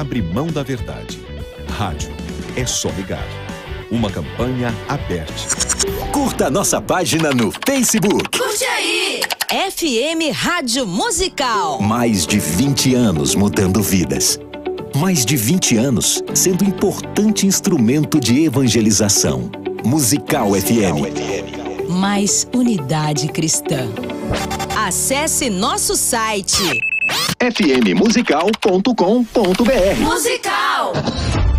abre mão da verdade. Rádio é só ligar. Uma campanha aberta. Curta nossa página no Facebook. Curte aí! FM Rádio Musical. Mais de 20 anos mudando vidas. Mais de 20 anos sendo importante instrumento de evangelização. Musical, Musical FM. Mais unidade cristã. Acesse nosso site fmmusical.com.br Musical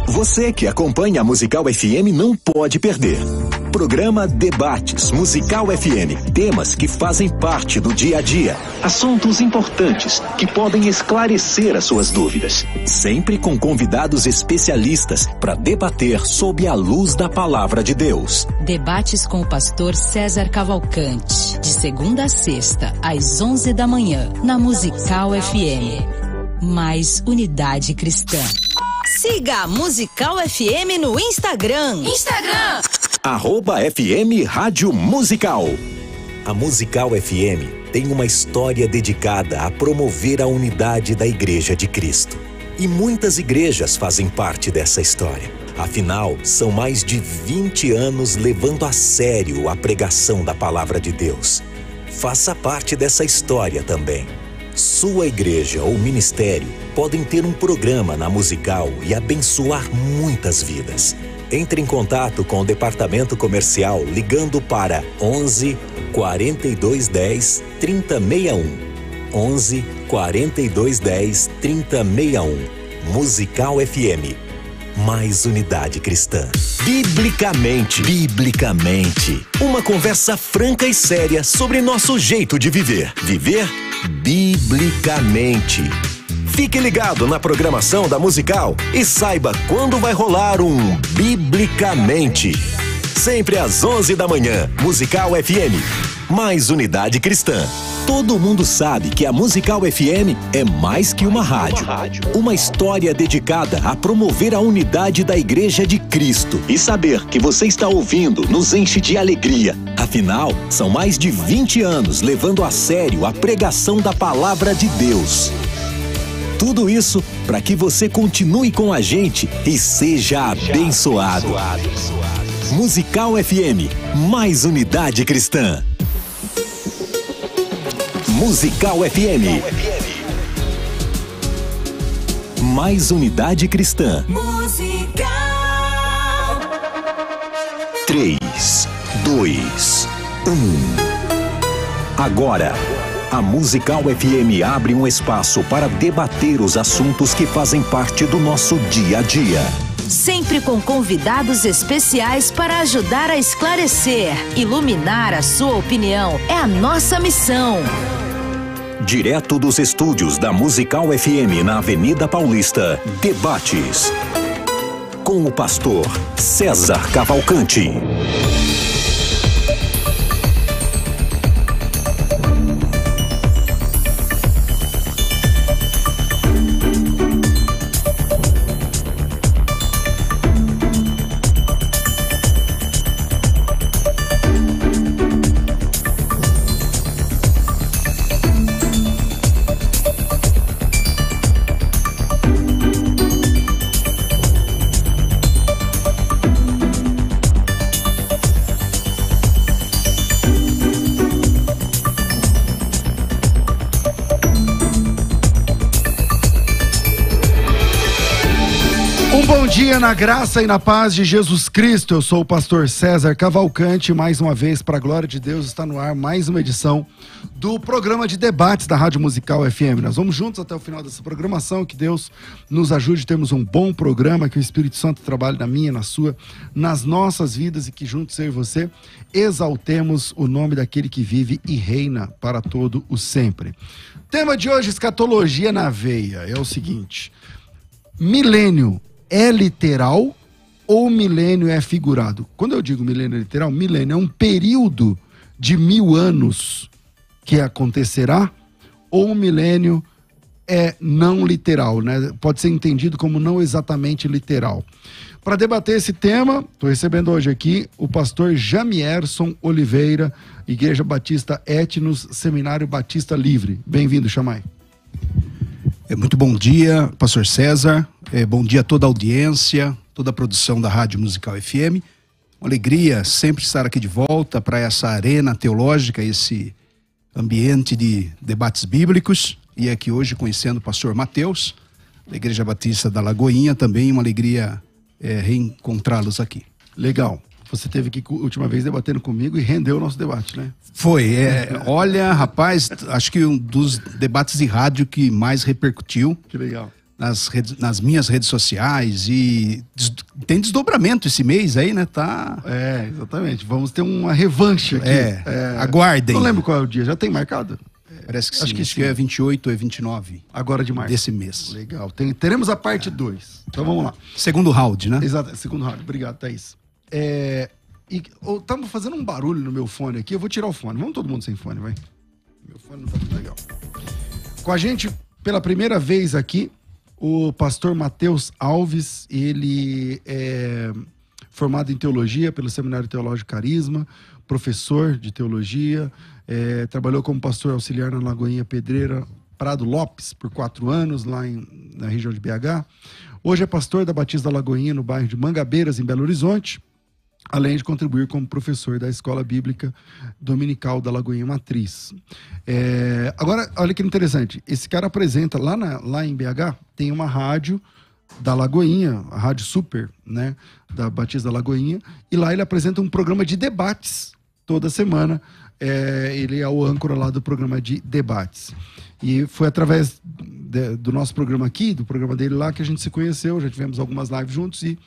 você que acompanha a Musical FM não pode perder. Programa Debates Musical FM. Temas que fazem parte do dia a dia. Assuntos importantes que podem esclarecer as suas dúvidas. Sempre com convidados especialistas para debater sob a luz da palavra de Deus. Debates com o pastor César Cavalcante. De segunda a sexta, às 11 da manhã, na Musical, Musical FM. FM. Mais unidade cristã. Siga a Musical FM no Instagram. Instagram. Arroba FM Rádio Musical. A Musical FM tem uma história dedicada a promover a unidade da Igreja de Cristo. E muitas igrejas fazem parte dessa história. Afinal, são mais de 20 anos levando a sério a pregação da palavra de Deus. Faça parte dessa história também. Sua igreja ou ministério podem ter um programa na musical e abençoar muitas vidas. Entre em contato com o departamento comercial ligando para 11 4210 3061. 11 4210 3061. Musical FM mais unidade cristã. Biblicamente, biblicamente, uma conversa franca e séria sobre nosso jeito de viver. Viver biblicamente. Fique ligado na programação da Musical e saiba quando vai rolar um Biblicamente. Sempre às 11 da manhã, Musical FM mais unidade cristã. Todo mundo sabe que a Musical FM é mais que uma rádio. Uma história dedicada a promover a unidade da Igreja de Cristo. E saber que você está ouvindo nos enche de alegria. Afinal, são mais de 20 anos levando a sério a pregação da palavra de Deus. Tudo isso para que você continue com a gente e seja abençoado. Musical FM, mais unidade cristã. Musical FM. Mais unidade cristã. Musical. 3, 2, 1. Agora, a Musical FM abre um espaço para debater os assuntos que fazem parte do nosso dia a dia sempre com convidados especiais para ajudar a esclarecer. Iluminar a sua opinião é a nossa missão. Direto dos estúdios da Musical FM na Avenida Paulista, debates com o pastor César Cavalcante. na graça e na paz de Jesus Cristo. Eu sou o pastor César Cavalcante. Mais uma vez, para a glória de Deus, está no ar mais uma edição do programa de debates da Rádio Musical FM. Nós vamos juntos até o final dessa programação. Que Deus nos ajude. Temos um bom programa. Que o Espírito Santo trabalhe na minha, na sua, nas nossas vidas e que juntos eu e você exaltemos o nome daquele que vive e reina para todo o sempre. Tema de hoje: escatologia na veia. É o seguinte. Milênio, é literal ou milênio é figurado? Quando eu digo milênio é literal, milênio é um período de mil anos que acontecerá, ou milênio é não literal, né? Pode ser entendido como não exatamente literal. Para debater esse tema, estou recebendo hoje aqui o pastor Jamierson Oliveira, Igreja Batista Etnos, Seminário Batista Livre. Bem-vindo, Chamai. É, muito bom dia, Pastor César. É, bom dia a toda a audiência, toda a produção da Rádio Musical FM. Uma alegria sempre estar aqui de volta para essa arena teológica, esse ambiente de debates bíblicos. E aqui hoje conhecendo o pastor Mateus, da Igreja Batista da Lagoinha, também uma alegria é, reencontrá-los aqui. Legal você teve aqui última vez debatendo comigo e rendeu o nosso debate, né? Foi. É, olha, rapaz, acho que um dos debates de rádio que mais repercutiu. Que legal. Nas, redes, nas minhas redes sociais e des, tem desdobramento esse mês aí, né? Tá... É, exatamente. Vamos ter uma revanche aqui. É, é... aguardem. Não lembro qual é o dia, já tem marcado? Parece que Acho que, acho que é 28 ou é 29. Agora de março. Desse mês. Legal. Tem, teremos a parte 2. É. Então vamos lá. Segundo round, né? Exato, segundo round. Obrigado, Thaís. É, fazendo um barulho no meu fone aqui, eu vou tirar o fone. Vamos todo mundo sem fone, vai. Meu fone não tá muito legal. Com a gente, pela primeira vez aqui, o pastor Matheus Alves, ele é formado em teologia pelo Seminário Teológico Carisma, professor de teologia, é, trabalhou como pastor auxiliar na Lagoinha Pedreira, Prado Lopes, por quatro anos, lá em, na região de BH. Hoje é pastor da Batista Lagoinha, no bairro de Mangabeiras, em Belo Horizonte além de contribuir como professor da Escola Bíblica Dominical da Lagoinha Matriz. É, agora, olha que interessante, esse cara apresenta lá, na, lá em BH, tem uma rádio da Lagoinha, a Rádio Super, né, da Batista da Lagoinha, e lá ele apresenta um programa de debates toda semana, é, ele é o âncora lá do programa de debates. E foi através de, do nosso programa aqui, do programa dele lá, que a gente se conheceu, já tivemos algumas lives juntos e está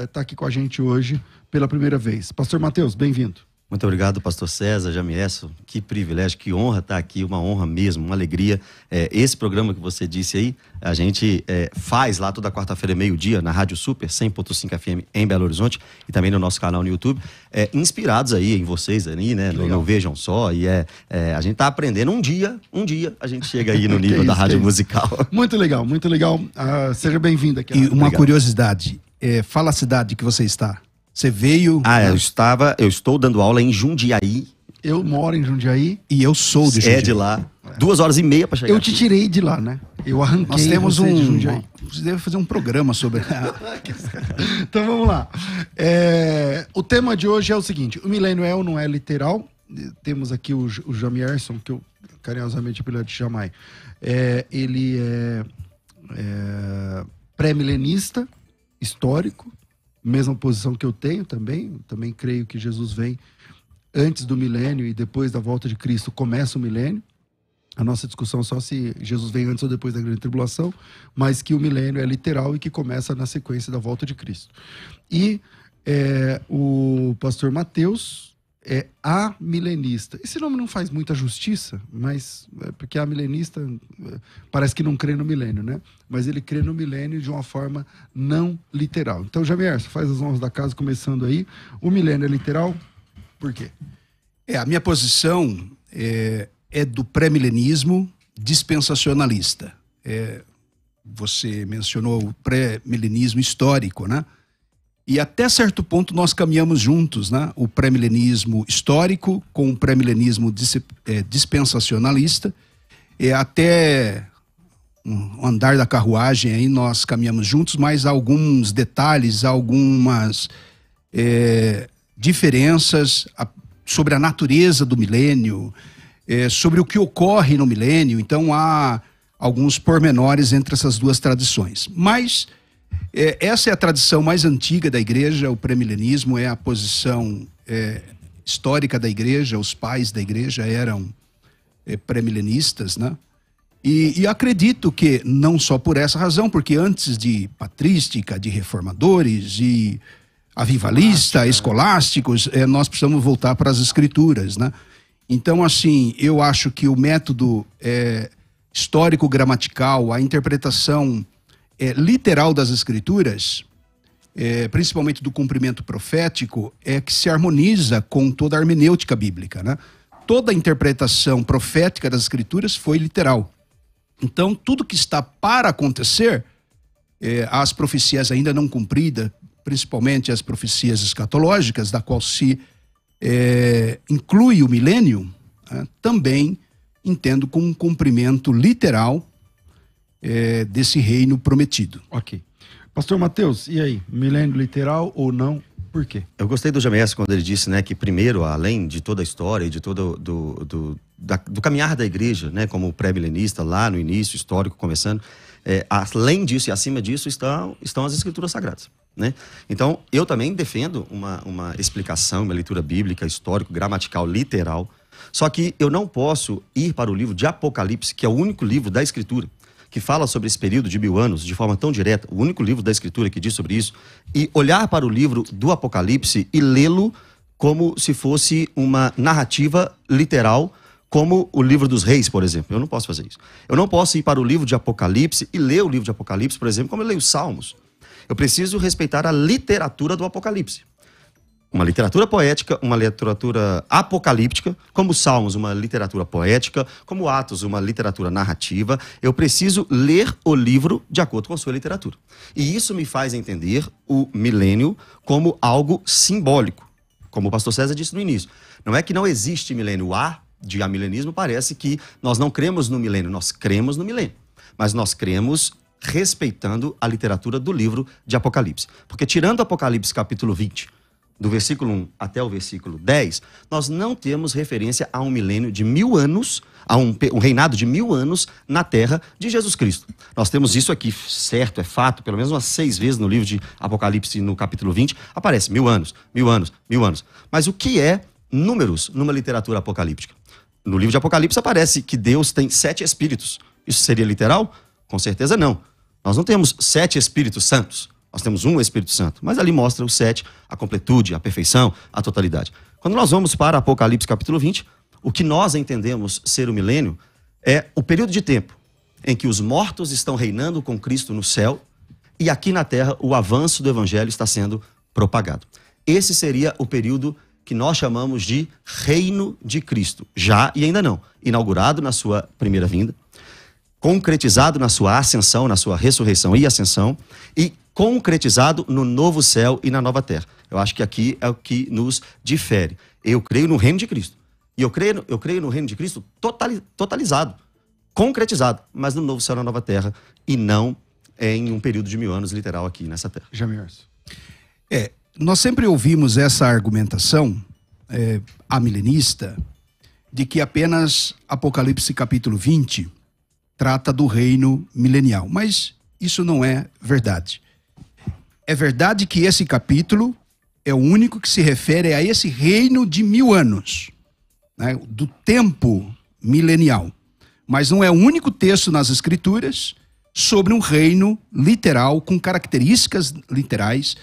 é, tá aqui com a gente hoje pela primeira vez. Pastor Mateus, bem-vindo. Muito obrigado, pastor César Jamieso. Que privilégio, que honra estar aqui, uma honra mesmo, uma alegria. É, esse programa que você disse aí, a gente é, faz lá toda quarta-feira, meio-dia, na Rádio Super 100.5 FM em Belo Horizonte e também no nosso canal no YouTube. É, inspirados aí em vocês aí, né? Não Vejam Só. E é, é a gente está aprendendo um dia, um dia a gente chega aí no nível isso, da rádio musical. Muito legal, muito legal. Uh, seja bem-vindo aqui. E né? uma obrigado. curiosidade, é, fala a cidade que você está. Você veio. Ah, né? eu estava. Eu estou dando aula em Jundiaí. Eu moro em Jundiaí. E eu sou de é Jundiaí. É de lá. É. Duas horas e meia para chegar. Eu te tirei aqui. de lá, né? Eu arranquei. Nós temos um. Você deve fazer um programa sobre. então vamos lá. É... O tema de hoje é o seguinte: o milênio é ou não é literal? Temos aqui o, o Jamierson, que eu carinhosamente apelido de Jamai. É, ele é, é pré-milenista, histórico, mesma posição que eu tenho também, também creio que Jesus vem antes do milênio e depois da volta de Cristo começa o milênio. A nossa discussão é só se Jesus vem antes ou depois da grande tribulação, mas que o milênio é literal e que começa na sequência da volta de Cristo. E é, o pastor Mateus é a milenista. Esse nome não faz muita justiça, mas é porque a milenista é, parece que não crê no milênio, né? Mas ele crê no milênio de uma forma não literal. Então, Javier, você faz as honras da casa começando aí. O milênio é literal? Por quê? É, a minha posição é, é do pré-milenismo dispensacionalista. É, você mencionou o pré-milenismo histórico, né? E até certo ponto nós caminhamos juntos, né? O pré-milenismo histórico com o pré-milenismo é, dispensacionalista. E até o andar da carruagem aí nós caminhamos juntos, mas alguns detalhes, algumas é, diferenças sobre a natureza do milênio, é, sobre o que ocorre no milênio. Então há alguns pormenores entre essas duas tradições. Mas é, essa é a tradição mais antiga da igreja, o premilenismo é a posição é, histórica da igreja, os pais da igreja eram é, premilenistas, né? E, e, acredito que não só por essa razão, porque antes de patrística, de reformadores e avivalista, escolásticos, é, nós precisamos voltar para as escrituras, né? Então, assim, eu acho que o método é, histórico-gramatical, a interpretação é, literal das Escrituras, é, principalmente do cumprimento profético, é que se harmoniza com toda a hermenêutica bíblica. Né? Toda a interpretação profética das Escrituras foi literal. Então, tudo que está para acontecer, é, as profecias ainda não cumpridas, principalmente as profecias escatológicas, da qual se é, inclui o milênio, né? também entendo como um cumprimento literal é, desse reino prometido. Ok. Pastor Mateus, e aí? Milênio literal ou não? Por quê? Eu gostei do James quando ele disse né, que, primeiro, além de toda a história e de todo do, do, da, do caminhar da igreja, né, como pré-milenista, lá no início, histórico, começando, é, além disso e acima disso estão, estão as escrituras sagradas. Né? Então, eu também defendo uma, uma explicação, uma leitura bíblica, histórico, gramatical, literal. Só que eu não posso ir para o livro de Apocalipse, que é o único livro da Escritura, que fala sobre esse período de mil anos de forma tão direta, o único livro da Escritura que diz sobre isso, e olhar para o livro do Apocalipse e lê-lo como se fosse uma narrativa literal, como o livro dos reis, por exemplo. Eu não posso fazer isso. Eu não posso ir para o livro de Apocalipse e ler o livro de Apocalipse, por exemplo, como eu leio os Salmos. Eu preciso respeitar a literatura do Apocalipse uma literatura poética, uma literatura apocalíptica, como Salmos, uma literatura poética, como Atos, uma literatura narrativa, eu preciso ler o livro de acordo com a sua literatura. E isso me faz entender o milênio como algo simbólico, como o pastor César disse no início. Não é que não existe milênio A de amilenismo, parece que nós não cremos no milênio, nós cremos no milênio. Mas nós cremos respeitando a literatura do livro de Apocalipse. Porque tirando Apocalipse capítulo 20, do versículo 1 até o versículo 10, nós não temos referência a um milênio de mil anos, a um, um, reinado de mil anos na terra de Jesus Cristo. Nós temos isso aqui, certo, é fato, pelo menos umas seis vezes no livro de Apocalipse, no capítulo 20, aparece mil anos, mil anos, mil anos. Mas o que é números numa literatura apocalíptica? No livro de Apocalipse aparece que Deus tem sete espíritos. Isso seria literal? Com certeza não. Nós não temos sete espíritos santos. Nós temos um Espírito Santo, mas ali mostra os sete, a completude, a perfeição, a totalidade. Quando nós vamos para Apocalipse capítulo 20, o que nós entendemos ser o milênio é o período de tempo em que os mortos estão reinando com Cristo no céu e aqui na terra o avanço do evangelho está sendo propagado. Esse seria o período que nós chamamos de reino de Cristo, já e ainda não, inaugurado na sua primeira vinda, concretizado na sua ascensão, na sua ressurreição e ascensão, e concretizado no novo céu e na nova terra. Eu acho que aqui é o que nos difere. Eu creio no reino de Cristo. E eu creio, eu creio no reino de Cristo totalizado, concretizado, mas no novo céu e na nova terra, e não em um período de mil anos literal aqui nessa terra. Jamiers. É, nós sempre ouvimos essa argumentação é, amilenista de que apenas Apocalipse capítulo 20 trata do reino milenial. Mas isso não é verdade. É verdade que esse capítulo é o único que se refere a esse reino de mil anos, né, do tempo milenial. Mas não é o único texto nas Escrituras sobre um reino literal, com características literais,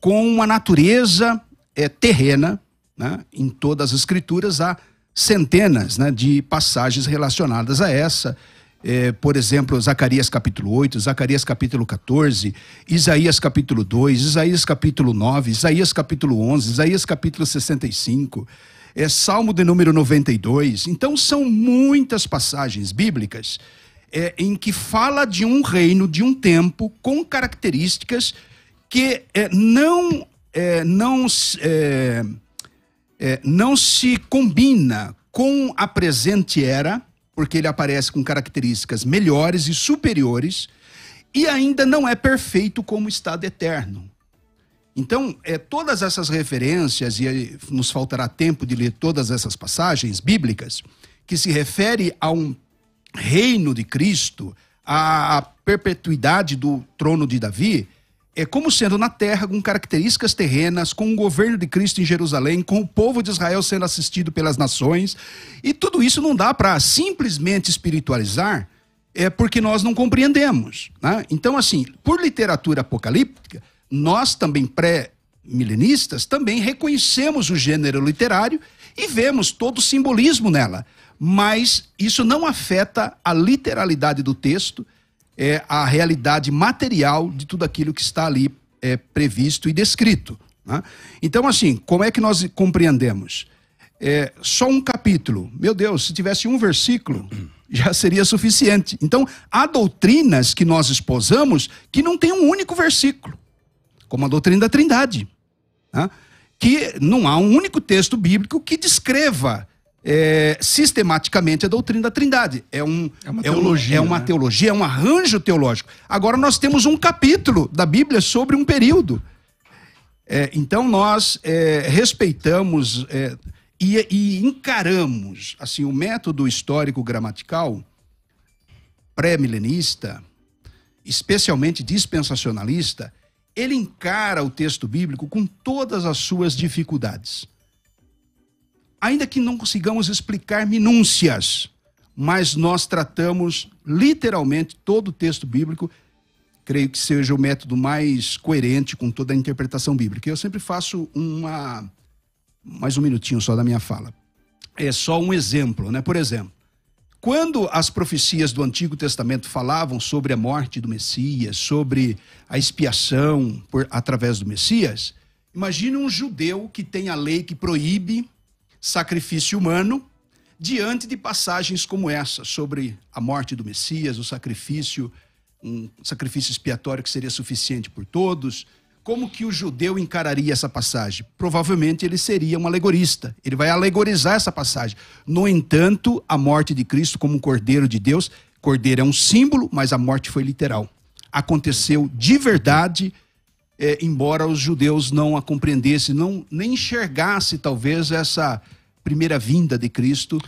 com uma natureza é, terrena. Né? Em todas as Escrituras há centenas né, de passagens relacionadas a essa é, por exemplo, Zacarias capítulo 8, Zacarias capítulo 14, Isaías capítulo 2, Isaías capítulo 9, Isaías capítulo 11, Isaías capítulo 65, é, Salmo de número 92. Então, são muitas passagens bíblicas é, em que fala de um reino, de um tempo, com características que é, não, é, não, é, é, não se combina com a presente era porque ele aparece com características melhores e superiores, e ainda não é perfeito como estado eterno. Então, é, todas essas referências, e nos faltará tempo de ler todas essas passagens bíblicas, que se refere a um reino de Cristo, à perpetuidade do trono de Davi, é, como sendo na terra, com características terrenas, com o governo de Cristo em Jerusalém, com o povo de Israel sendo assistido pelas nações. E tudo isso não dá para simplesmente espiritualizar, é porque nós não compreendemos. Né? Então, assim, por literatura apocalíptica, nós também pré-milenistas também reconhecemos o gênero literário e vemos todo o simbolismo nela. Mas isso não afeta a literalidade do texto é, a realidade material de tudo aquilo que está ali é, previsto e descrito. Né? Então, assim, como é que nós compreendemos? É, só um capítulo. Meu Deus, se tivesse um versículo, já seria suficiente. Então, há doutrinas que nós exposamos que não tem um único versículo, como a doutrina da Trindade, né? que não há um único texto bíblico que descreva é, sistematicamente a doutrina da Trindade. É, um, é uma, é teologia, um, é uma né? teologia, é um arranjo teológico. Agora nós temos um capítulo da Bíblia sobre um período. É, então nós é, respeitamos é, e, e, encaramos assim o método histórico gramatical pré-milenista, especialmente dispensacionalista. Ele encara o texto bíblico com todas as suas dificuldades ainda que não consigamos explicar minúcias, mas nós tratamos literalmente todo o texto bíblico. Creio que seja o método mais coerente com toda a interpretação bíblica. Eu sempre faço uma. Mais um minutinho só da minha fala. É só um exemplo, né? Por exemplo, quando as profecias do Antigo Testamento falavam sobre a morte do Messias, sobre a expiação por, através do Messias, imagine um judeu que tem a lei que proíbe sacrifício humano diante de passagens como essa, sobre a morte do Messias, o sacrifício, um sacrifício expiatório que seria suficiente por todos. Como que o judeu encararia essa passagem? Provavelmente ele seria um alegorista. Ele vai alegorizar essa passagem. No entanto, a morte de Cristo como um cordeiro de Deus, cordeiro é um símbolo, mas a morte foi literal. Aconteceu de verdade é, embora os judeus não a compreendessem, não, nem enxergasse talvez essa primeira vinda de Cristo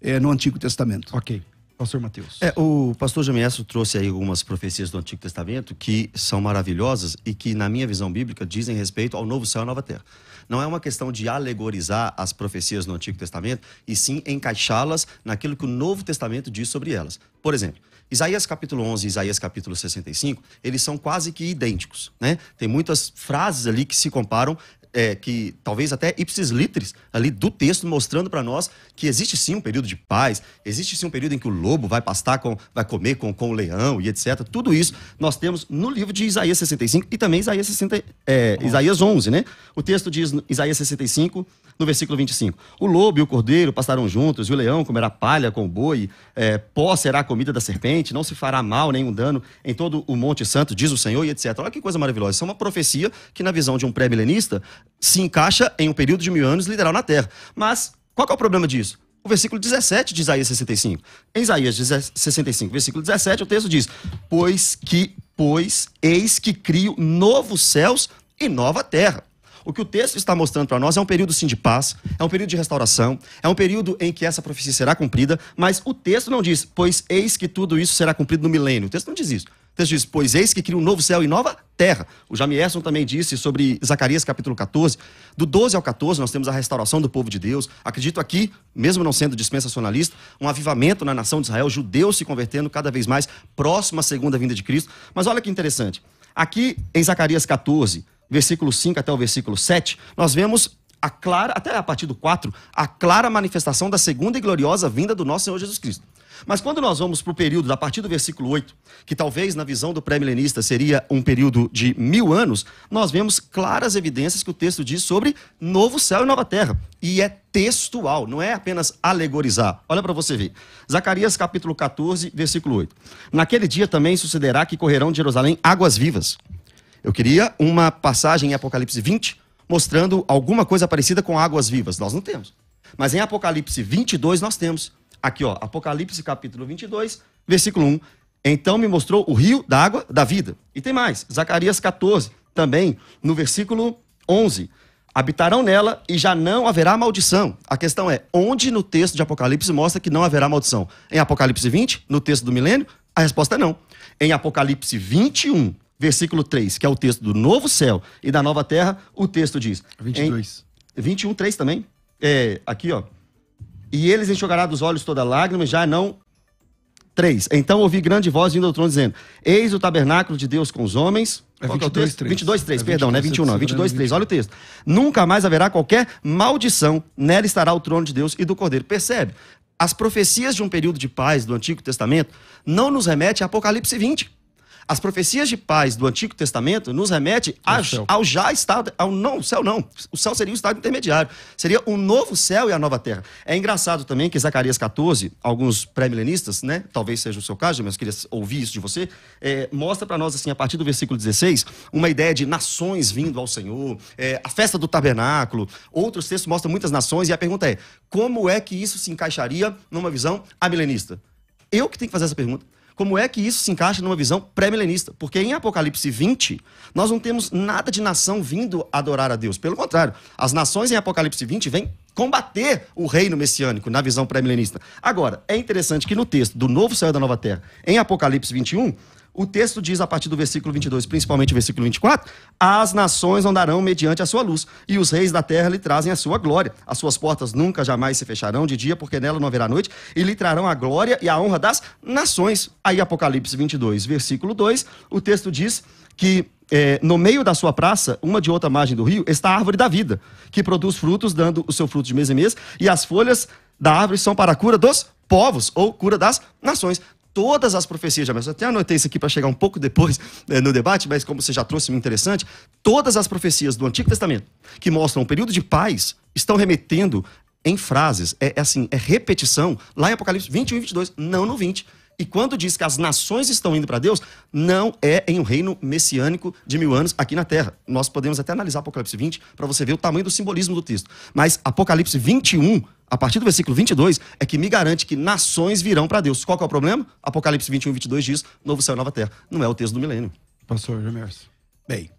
é, no Antigo Testamento. Ok. Pastor Mateus. É, o pastor Jamiesso trouxe aí algumas profecias do Antigo Testamento que são maravilhosas e que, na minha visão bíblica, dizem respeito ao novo céu e à nova terra. Não é uma questão de alegorizar as profecias do Antigo Testamento, e sim encaixá-las naquilo que o Novo Testamento diz sobre elas. Por exemplo, Isaías capítulo 11 e Isaías capítulo 65, eles são quase que idênticos, né? Tem muitas frases ali que se comparam, é, que talvez até ipsis litteris ali do texto mostrando para nós que existe sim um período de paz, existe sim um período em que o lobo vai pastar com, vai comer com, com o leão e etc. Tudo isso nós temos no livro de Isaías 65 e também Isaías, 60, é, Isaías 11, né? O texto diz Isaías 65 no versículo 25. O lobo e o cordeiro passarão juntos, e o leão comerá palha com o boi, é, pó será a comida da serpente, não se fará mal nenhum dano em todo o Monte Santo, diz o Senhor, e etc. Olha que coisa maravilhosa. Isso é uma profecia que, na visão de um pré-milenista, se encaixa em um período de mil anos literal na Terra. Mas qual é o problema disso? o versículo 17 de Isaías 65. Em Isaías 65, versículo 17, o texto diz: Pois que, pois, eis que crio novos céus e nova terra. O que o texto está mostrando para nós é um período sim de paz, é um período de restauração, é um período em que essa profecia será cumprida, mas o texto não diz, pois eis que tudo isso será cumprido no milênio. O texto não diz isso. O texto diz, pois eis que cria um novo céu e nova terra. O Jamierson também disse sobre Zacarias capítulo 14. Do 12 ao 14 nós temos a restauração do povo de Deus. Acredito aqui, mesmo não sendo dispensacionalista, um avivamento na nação de Israel, judeus se convertendo cada vez mais próximo à segunda vinda de Cristo. Mas olha que interessante. Aqui em Zacarias 14, versículo 5 até o versículo 7, nós vemos a clara, até a partir do 4, a clara manifestação da segunda e gloriosa vinda do nosso Senhor Jesus Cristo. Mas quando nós vamos para o período, a partir do versículo 8, que talvez na visão do pré-milenista seria um período de mil anos, nós vemos claras evidências que o texto diz sobre novo céu e nova terra. E é textual, não é apenas alegorizar. Olha para você ver. Zacarias capítulo 14, versículo 8. Naquele dia também sucederá que correrão de Jerusalém águas vivas eu queria uma passagem em Apocalipse 20 mostrando alguma coisa parecida com águas vivas. Nós não temos. Mas em Apocalipse 22 nós temos. Aqui, ó, Apocalipse capítulo 22, versículo 1. Então me mostrou o rio da água da vida. E tem mais, Zacarias 14, também, no versículo 11. Habitarão nela e já não haverá maldição. A questão é, onde no texto de Apocalipse mostra que não haverá maldição? Em Apocalipse 20, no texto do milênio? A resposta é não. Em Apocalipse 21, versículo 3, que é o texto do novo céu e da nova terra, o texto diz. 22. Em 21, 3 também. É, aqui, ó. E eles enxugará dos olhos toda lágrima, já não. 3. Então ouvi grande voz vindo do trono dizendo: Eis o tabernáculo de Deus com os homens. É Qual 22, 3. 22, 3, é perdão, 22, né? não é 21, não. 22, 3. Olha o texto. Nunca mais haverá qualquer maldição, nela estará o trono de Deus e do cordeiro. Percebe? As profecias de um período de paz do Antigo Testamento não nos remete a Apocalipse 20 as profecias de paz do Antigo Testamento nos remete a, ao já estado, ao não, o céu não. O céu seria o estado intermediário. Seria o um novo céu e a nova terra. É engraçado também que Zacarias 14, alguns pré-milenistas, né? Talvez seja o seu caso, mas eu queria ouvir isso de você. É, mostra para nós, assim, a partir do versículo 16, uma ideia de nações vindo ao Senhor, é, a festa do tabernáculo. Outros textos mostram muitas nações, e a pergunta é: como é que isso se encaixaria numa visão amilenista? Eu que tenho que fazer essa pergunta. Como é que isso se encaixa numa visão pré-milenista? Porque em Apocalipse 20, nós não temos nada de nação vindo adorar a Deus. Pelo contrário, as nações em Apocalipse 20 vêm combater o reino messiânico na visão pré-milenista. Agora, é interessante que no texto do Novo Céu e da Nova Terra, em Apocalipse 21, o texto diz a partir do versículo 22, principalmente o versículo 24: As nações andarão mediante a sua luz, e os reis da terra lhe trazem a sua glória. As suas portas nunca jamais se fecharão de dia, porque nela não haverá noite, e lhe trarão a glória e a honra das nações. Aí, Apocalipse 22, versículo 2, o texto diz que é, no meio da sua praça, uma de outra margem do rio, está a árvore da vida, que produz frutos, dando o seu fruto de mês em mês, e as folhas da árvore são para a cura dos povos, ou cura das nações todas as profecias de Amós. Eu até anotei isso aqui para chegar um pouco depois né, no debate, mas como você já trouxe, muito interessante. Todas as profecias do Antigo Testamento que mostram um período de paz estão remetendo em frases. É, é assim, é repetição lá em Apocalipse 21 e 22, não no 20. E quando diz que as nações estão indo para Deus, não é em um reino messiânico de mil anos aqui na terra. Nós podemos até analisar Apocalipse 20 para você ver o tamanho do simbolismo do texto. Mas Apocalipse 21, a partir do versículo 22, é que me garante que nações virão para Deus. Qual é o problema? Apocalipse 21 22 diz: novo céu e nova terra. Não é o texto do milênio. Pastor Jamers. Bem,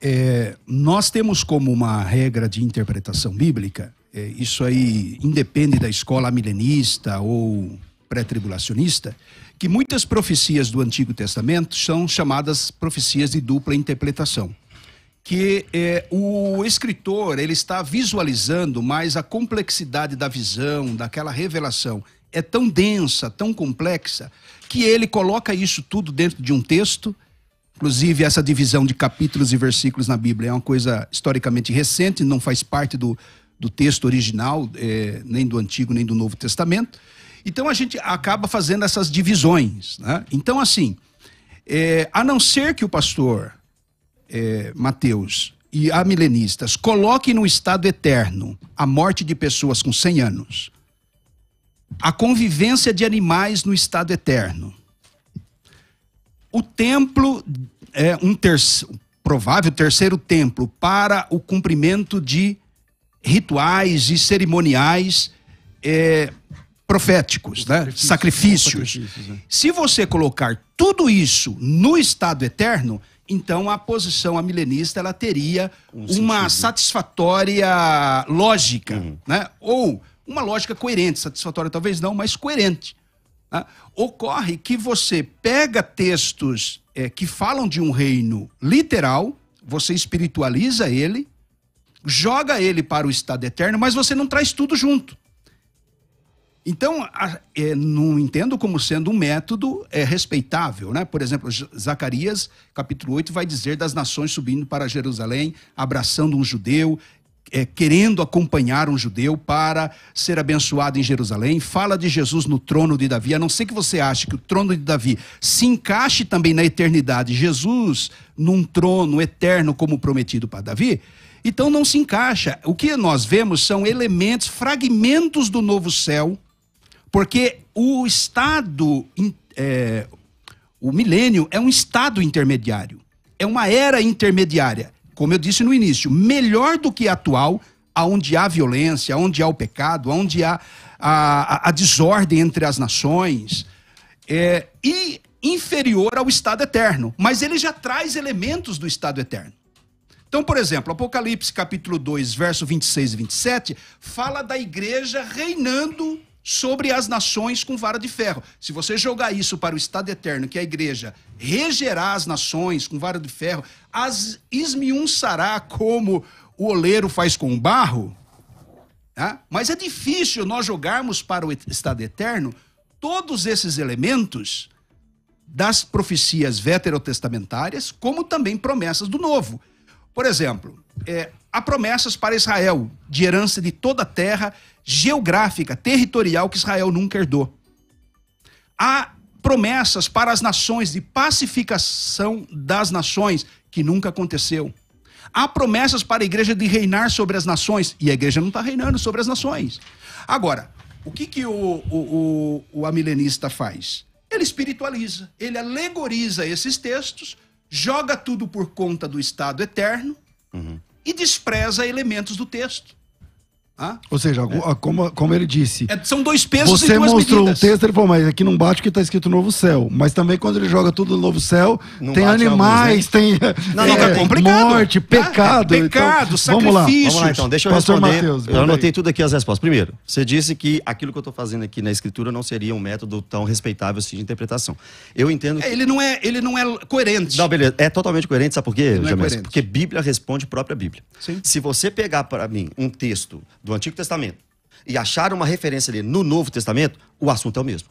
é, nós temos como uma regra de interpretação bíblica, é, isso aí independe da escola milenista ou pré-tribulacionista, que muitas profecias do Antigo Testamento são chamadas profecias de dupla interpretação. Que é, o escritor ele está visualizando, mas a complexidade da visão, daquela revelação, é tão densa, tão complexa, que ele coloca isso tudo dentro de um texto. Inclusive, essa divisão de capítulos e versículos na Bíblia é uma coisa historicamente recente, não faz parte do, do texto original, é, nem do Antigo nem do Novo Testamento. Então a gente acaba fazendo essas divisões. Né? Então, assim, é, a não ser que o pastor é, Mateus e a milenistas coloquem no estado eterno a morte de pessoas com 100 anos, a convivência de animais no estado eterno, o templo, é, um terceiro, provável terceiro templo para o cumprimento de rituais e cerimoniais é, proféticos, né? sacrifícios. sacrifícios né? Se você colocar tudo isso no estado eterno, então a posição amilenista ela teria um uma sentido. satisfatória lógica, uhum. né? ou uma lógica coerente, satisfatória talvez não, mas coerente. Né? Ocorre que você pega textos é, que falam de um reino literal, você espiritualiza ele, joga ele para o estado eterno, mas você não traz tudo junto. Então, é, não entendo como sendo um método é, respeitável. Né? Por exemplo, Zacarias, capítulo 8, vai dizer das nações subindo para Jerusalém, abraçando um judeu, é, querendo acompanhar um judeu para ser abençoado em Jerusalém, fala de Jesus no trono de Davi, a não ser que você ache que o trono de Davi se encaixe também na eternidade, Jesus num trono eterno como prometido para Davi, então não se encaixa. O que nós vemos são elementos, fragmentos do novo céu porque o Estado, é, o milênio, é um Estado intermediário. É uma era intermediária. Como eu disse no início, melhor do que a atual, onde há violência, onde há o pecado, onde há a, a, a desordem entre as nações. É, e inferior ao estado eterno. Mas ele já traz elementos do estado eterno. Então, por exemplo, Apocalipse capítulo 2, verso 26 e 27, fala da igreja reinando sobre as nações com vara de ferro. Se você jogar isso para o estado eterno, que é a igreja regerá as nações com vara de ferro, as esmiunçará como o oleiro faz com o barro. Né? Mas é difícil nós jogarmos para o estado eterno todos esses elementos das profecias veterotestamentárias, como também promessas do novo. Por exemplo, é, há promessas para Israel de herança de toda a terra geográfica, territorial que Israel nunca herdou. Há promessas para as nações de pacificação das nações que nunca aconteceu. Há promessas para a igreja de reinar sobre as nações e a igreja não está reinando sobre as nações. Agora, o que, que o, o, o, o amilenista faz? Ele espiritualiza, ele alegoriza esses textos, joga tudo por conta do Estado eterno uhum. e despreza elementos do texto. Ou seja, é. como, como ele disse. É, são dois pesos Você e duas mostrou medidas. um texto, ele falou, mas aqui não bate que está escrito Novo Céu. Mas também quando ele joga tudo no Novo Céu, não tem animais, alguns, né? tem não, não, é, tá complicado. morte, pecado. Tá, é, tá pecado, então, Vamos lá. vamos lá, então, deixa eu Pastor responder. Mateus, eu anotei tudo aqui as respostas. Primeiro, você disse que aquilo que eu estou fazendo aqui na escritura não seria um método tão respeitável assim de interpretação. Eu entendo que... É, ele não é, ele não é coerente. Não, beleza. É totalmente coerente, sabe por quê, não é Porque Bíblia responde própria Bíblia. Sim. Se você pegar para mim um texto do Antigo Testamento e achar uma referência ali no Novo Testamento, o assunto é o mesmo.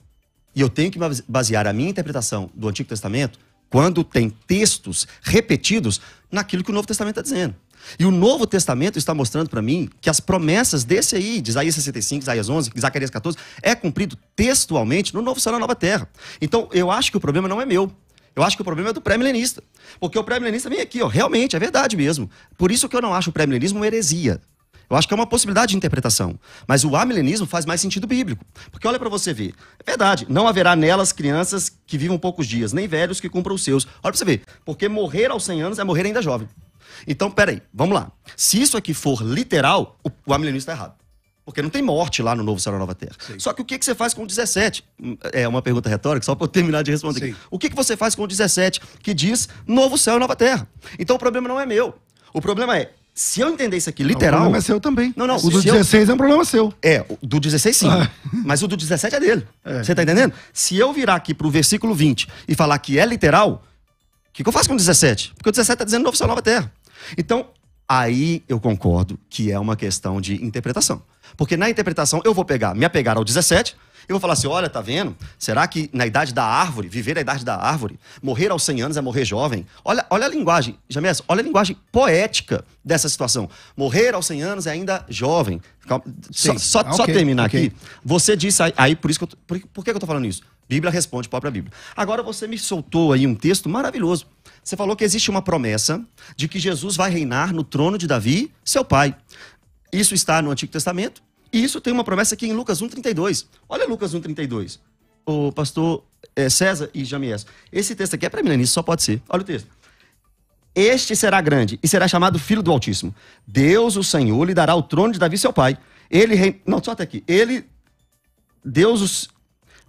E eu tenho que basear a minha interpretação do Antigo Testamento quando tem textos repetidos naquilo que o Novo Testamento está dizendo. E o Novo Testamento está mostrando para mim que as promessas desse aí, de Isaías 65, Isaías 11, Zacarias 14, é cumprido textualmente no Novo Céu e na Nova Terra. Então, eu acho que o problema não é meu. Eu acho que o problema é do pré-milenista. Porque o pré-milenista vem aqui, ó, realmente, é verdade mesmo. Por isso que eu não acho o pré-milenismo uma heresia. Eu acho que é uma possibilidade de interpretação. Mas o amilenismo faz mais sentido bíblico. Porque olha para você ver. É verdade, não haverá nelas crianças que vivam poucos dias, nem velhos que cumpram os seus. Olha para você ver. Porque morrer aos 100 anos é morrer ainda jovem. Então, peraí, vamos lá. Se isso aqui for literal, o, o amilenismo está errado. Porque não tem morte lá no Novo Céu e Nova Terra. Sim. Só que o que, que você faz com o 17? Hum, é uma pergunta retórica, só para eu terminar de responder Sim. aqui. O que, que você faz com o 17 que diz Novo Céu e Nova Terra? Então o problema não é meu. O problema é, se eu entender isso aqui literal. O problema é seu também. Não, não. O do 16 eu... é um problema seu. É, do 16 sim. Ah. Mas o do 17 é dele. É. Você tá entendendo? Se eu virar aqui pro versículo 20 e falar que é literal, o que, que, eu faço com o 17? Porque o 17 tá dizendo novo céu, nova terra. Então, aí eu concordo que é uma questão de interpretação. Porque na interpretação eu vou pegar, me apegar ao 17, eu vou falar assim: olha, tá vendo? Será que na idade da árvore, viver a idade da árvore, morrer aos 100 anos é morrer jovem? Olha, olha a linguagem, Jamés, olha a linguagem poética dessa situação. Morrer aos 100 anos é ainda jovem. Só, ah, só, okay. só terminar okay. aqui. Você disse aí, aí, por isso que eu, por, por que eu tô falando isso? Bíblia responde, própria Bíblia. Agora você me soltou aí um texto maravilhoso. Você falou que existe uma promessa de que Jesus vai reinar no trono de Davi, seu pai. Isso está no Antigo Testamento, e isso tem uma promessa aqui em Lucas 1,32. Olha Lucas 1,32. O pastor é, César e Jamiés. Esse texto aqui é para mim, né? isso só pode ser. Olha o texto. Este será grande e será chamado Filho do Altíssimo. Deus, o Senhor, lhe dará o trono de Davi, seu pai. Ele. Não, só até aqui. Ele. Deus, o...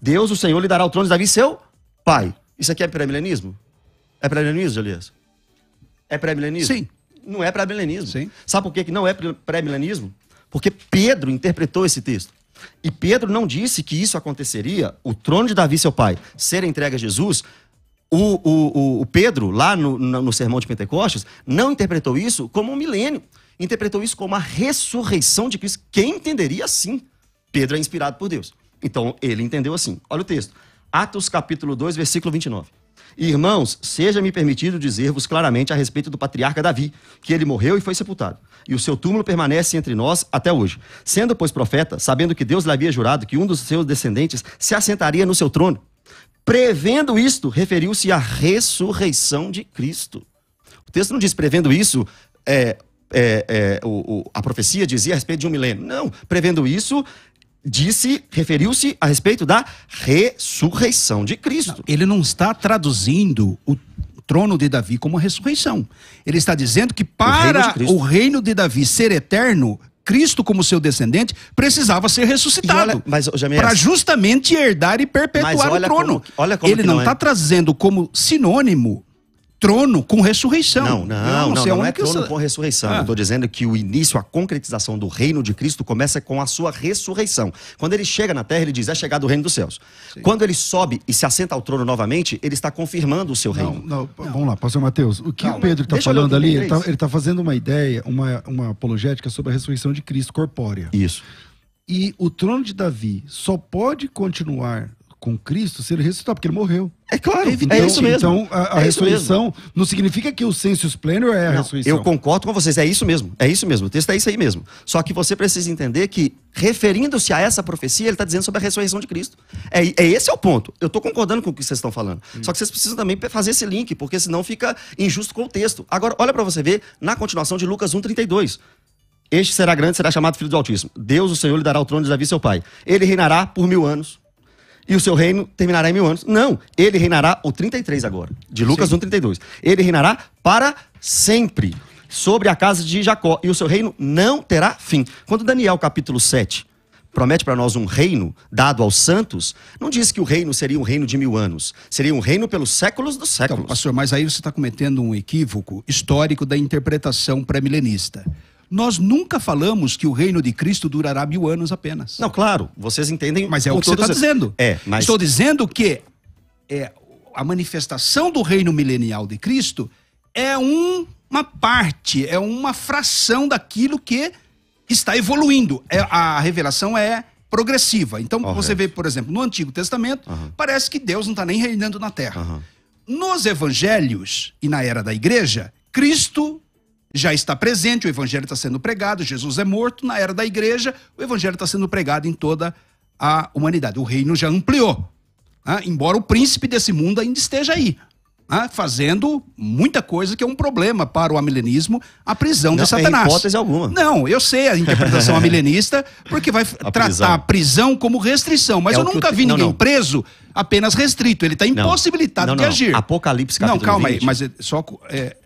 Deus, o Senhor, lhe dará o trono de Davi, seu pai. Isso aqui é pré-milenismo? É pré-milenismo, Elias? É pré-milenismo? Sim. Não é pré-milenismo. Sim. Sabe por que não é pré-milenismo? Porque Pedro interpretou esse texto. E Pedro não disse que isso aconteceria, o trono de Davi, seu pai, ser entregue a Jesus. O, o, o Pedro, lá no, no sermão de Pentecostes, não interpretou isso como um milênio. Interpretou isso como a ressurreição de Cristo. Quem entenderia assim? Pedro é inspirado por Deus. Então, ele entendeu assim. Olha o texto. Atos capítulo 2, versículo 29. Irmãos, seja-me permitido dizer-vos claramente a respeito do patriarca Davi, que ele morreu e foi sepultado. E o seu túmulo permanece entre nós até hoje. Sendo, pois, profeta, sabendo que Deus lhe havia jurado que um dos seus descendentes se assentaria no seu trono, prevendo isto, referiu-se à ressurreição de Cristo. O texto não diz prevendo isso, é, é, é, o, o, a profecia dizia a respeito de um milênio. Não, prevendo isso, disse, referiu-se a respeito da ressurreição de Cristo. ele não está traduzindo o trono de Davi como a ressurreição. Ele está dizendo que para o reino de, o reino de Davi ser eterno, Cristo como seu descendente precisava ser ressuscitado para justamente herdar e perpetuar o trono. Como, como ele não está é. trazendo como sinônimo trono com ressurreição. Não, não, não, não, não é, é trono com ressurreição. Ah. Eu estou dizendo que o início, a concretização do reino de Cristo começa com a sua ressurreição. Quando ele chega na terra, ele diz, é chegado o reino dos céus. Quando ele sobe e se assenta ao trono novamente, ele está confirmando o seu reino. Não, vamos lá, pastor Mateus. O que o Pedro está falando ali, ele está tá fazendo uma ideia, uma, uma apologética sobre a ressurreição de Cristo corpórea. Isso. E o trono de Davi só pode continuar com Cristo se ele ressuscitar, porque ele morreu. É claro, então, é isso mesmo. Então, a, a é ressurreição mesmo. não significa que o sensus pleno é a não, ressurreição. Eu concordo com vocês, é isso mesmo. É isso mesmo. O texto é isso aí mesmo. Só que você precisa entender que, referindo-se a essa profecia, ele está dizendo sobre a ressurreição de Cristo. É, é esse é o ponto. Eu estou concordando com o que vocês estão falando. Hum. Só que vocês precisam também fazer esse link, porque senão fica injusto com o texto. Agora, olha para você ver na continuação de Lucas 1,32. Este será grande, será chamado Filho do Altíssimo. Deus, o Senhor, lhe dará o trono de Davi, seu pai. Ele reinará por mil anos e o seu reino terminará em mil anos. Não, ele reinará, o 33 agora, de Lucas Sim. 1, 32. Ele reinará para sempre sobre a casa de Jacó, e o seu reino não terá fim. Quando Daniel, capítulo 7, promete para nós um reino dado aos santos, não diz que o reino seria um reino de mil anos, seria um reino pelos séculos dos então, séculos. Então, pastor, mas aí você está cometendo um equívoco histórico da interpretação pré-milenista. Nós nunca falamos que o reino de Cristo durará mil anos apenas. Não, claro, vocês entendem. Mas é o que você está dizendo. É, mas... Estou dizendo que é, a manifestação do reino milenial de Cristo é um, uma parte, é uma fração daquilo que está evoluindo. É, a revelação é progressiva. Então, você vê, por exemplo, no Antigo Testamento, parece que Deus não está nem reinando na terra. Nos evangelhos e na era da igreja, Cristo já está presente, o evangelho está sendo pregado, Jesus é morto, na era da igreja, o evangelho está sendo pregado em toda a humanidade. O reino já ampliou, né? embora o príncipe desse mundo ainda esteja aí. Né? fazendo muita coisa que é um problema para o amilenismo, a prisão não, de Satanás. Não é hipótese alguma. Não, eu sei a interpretação amilenista, porque vai a tratar prisão. a prisão como restrição. Mas é eu nunca eu... vi ninguém não. preso apenas restrito. Ele está impossibilitado de agir. Apocalipse capítulo Não, calma 20. aí, mas é só... É,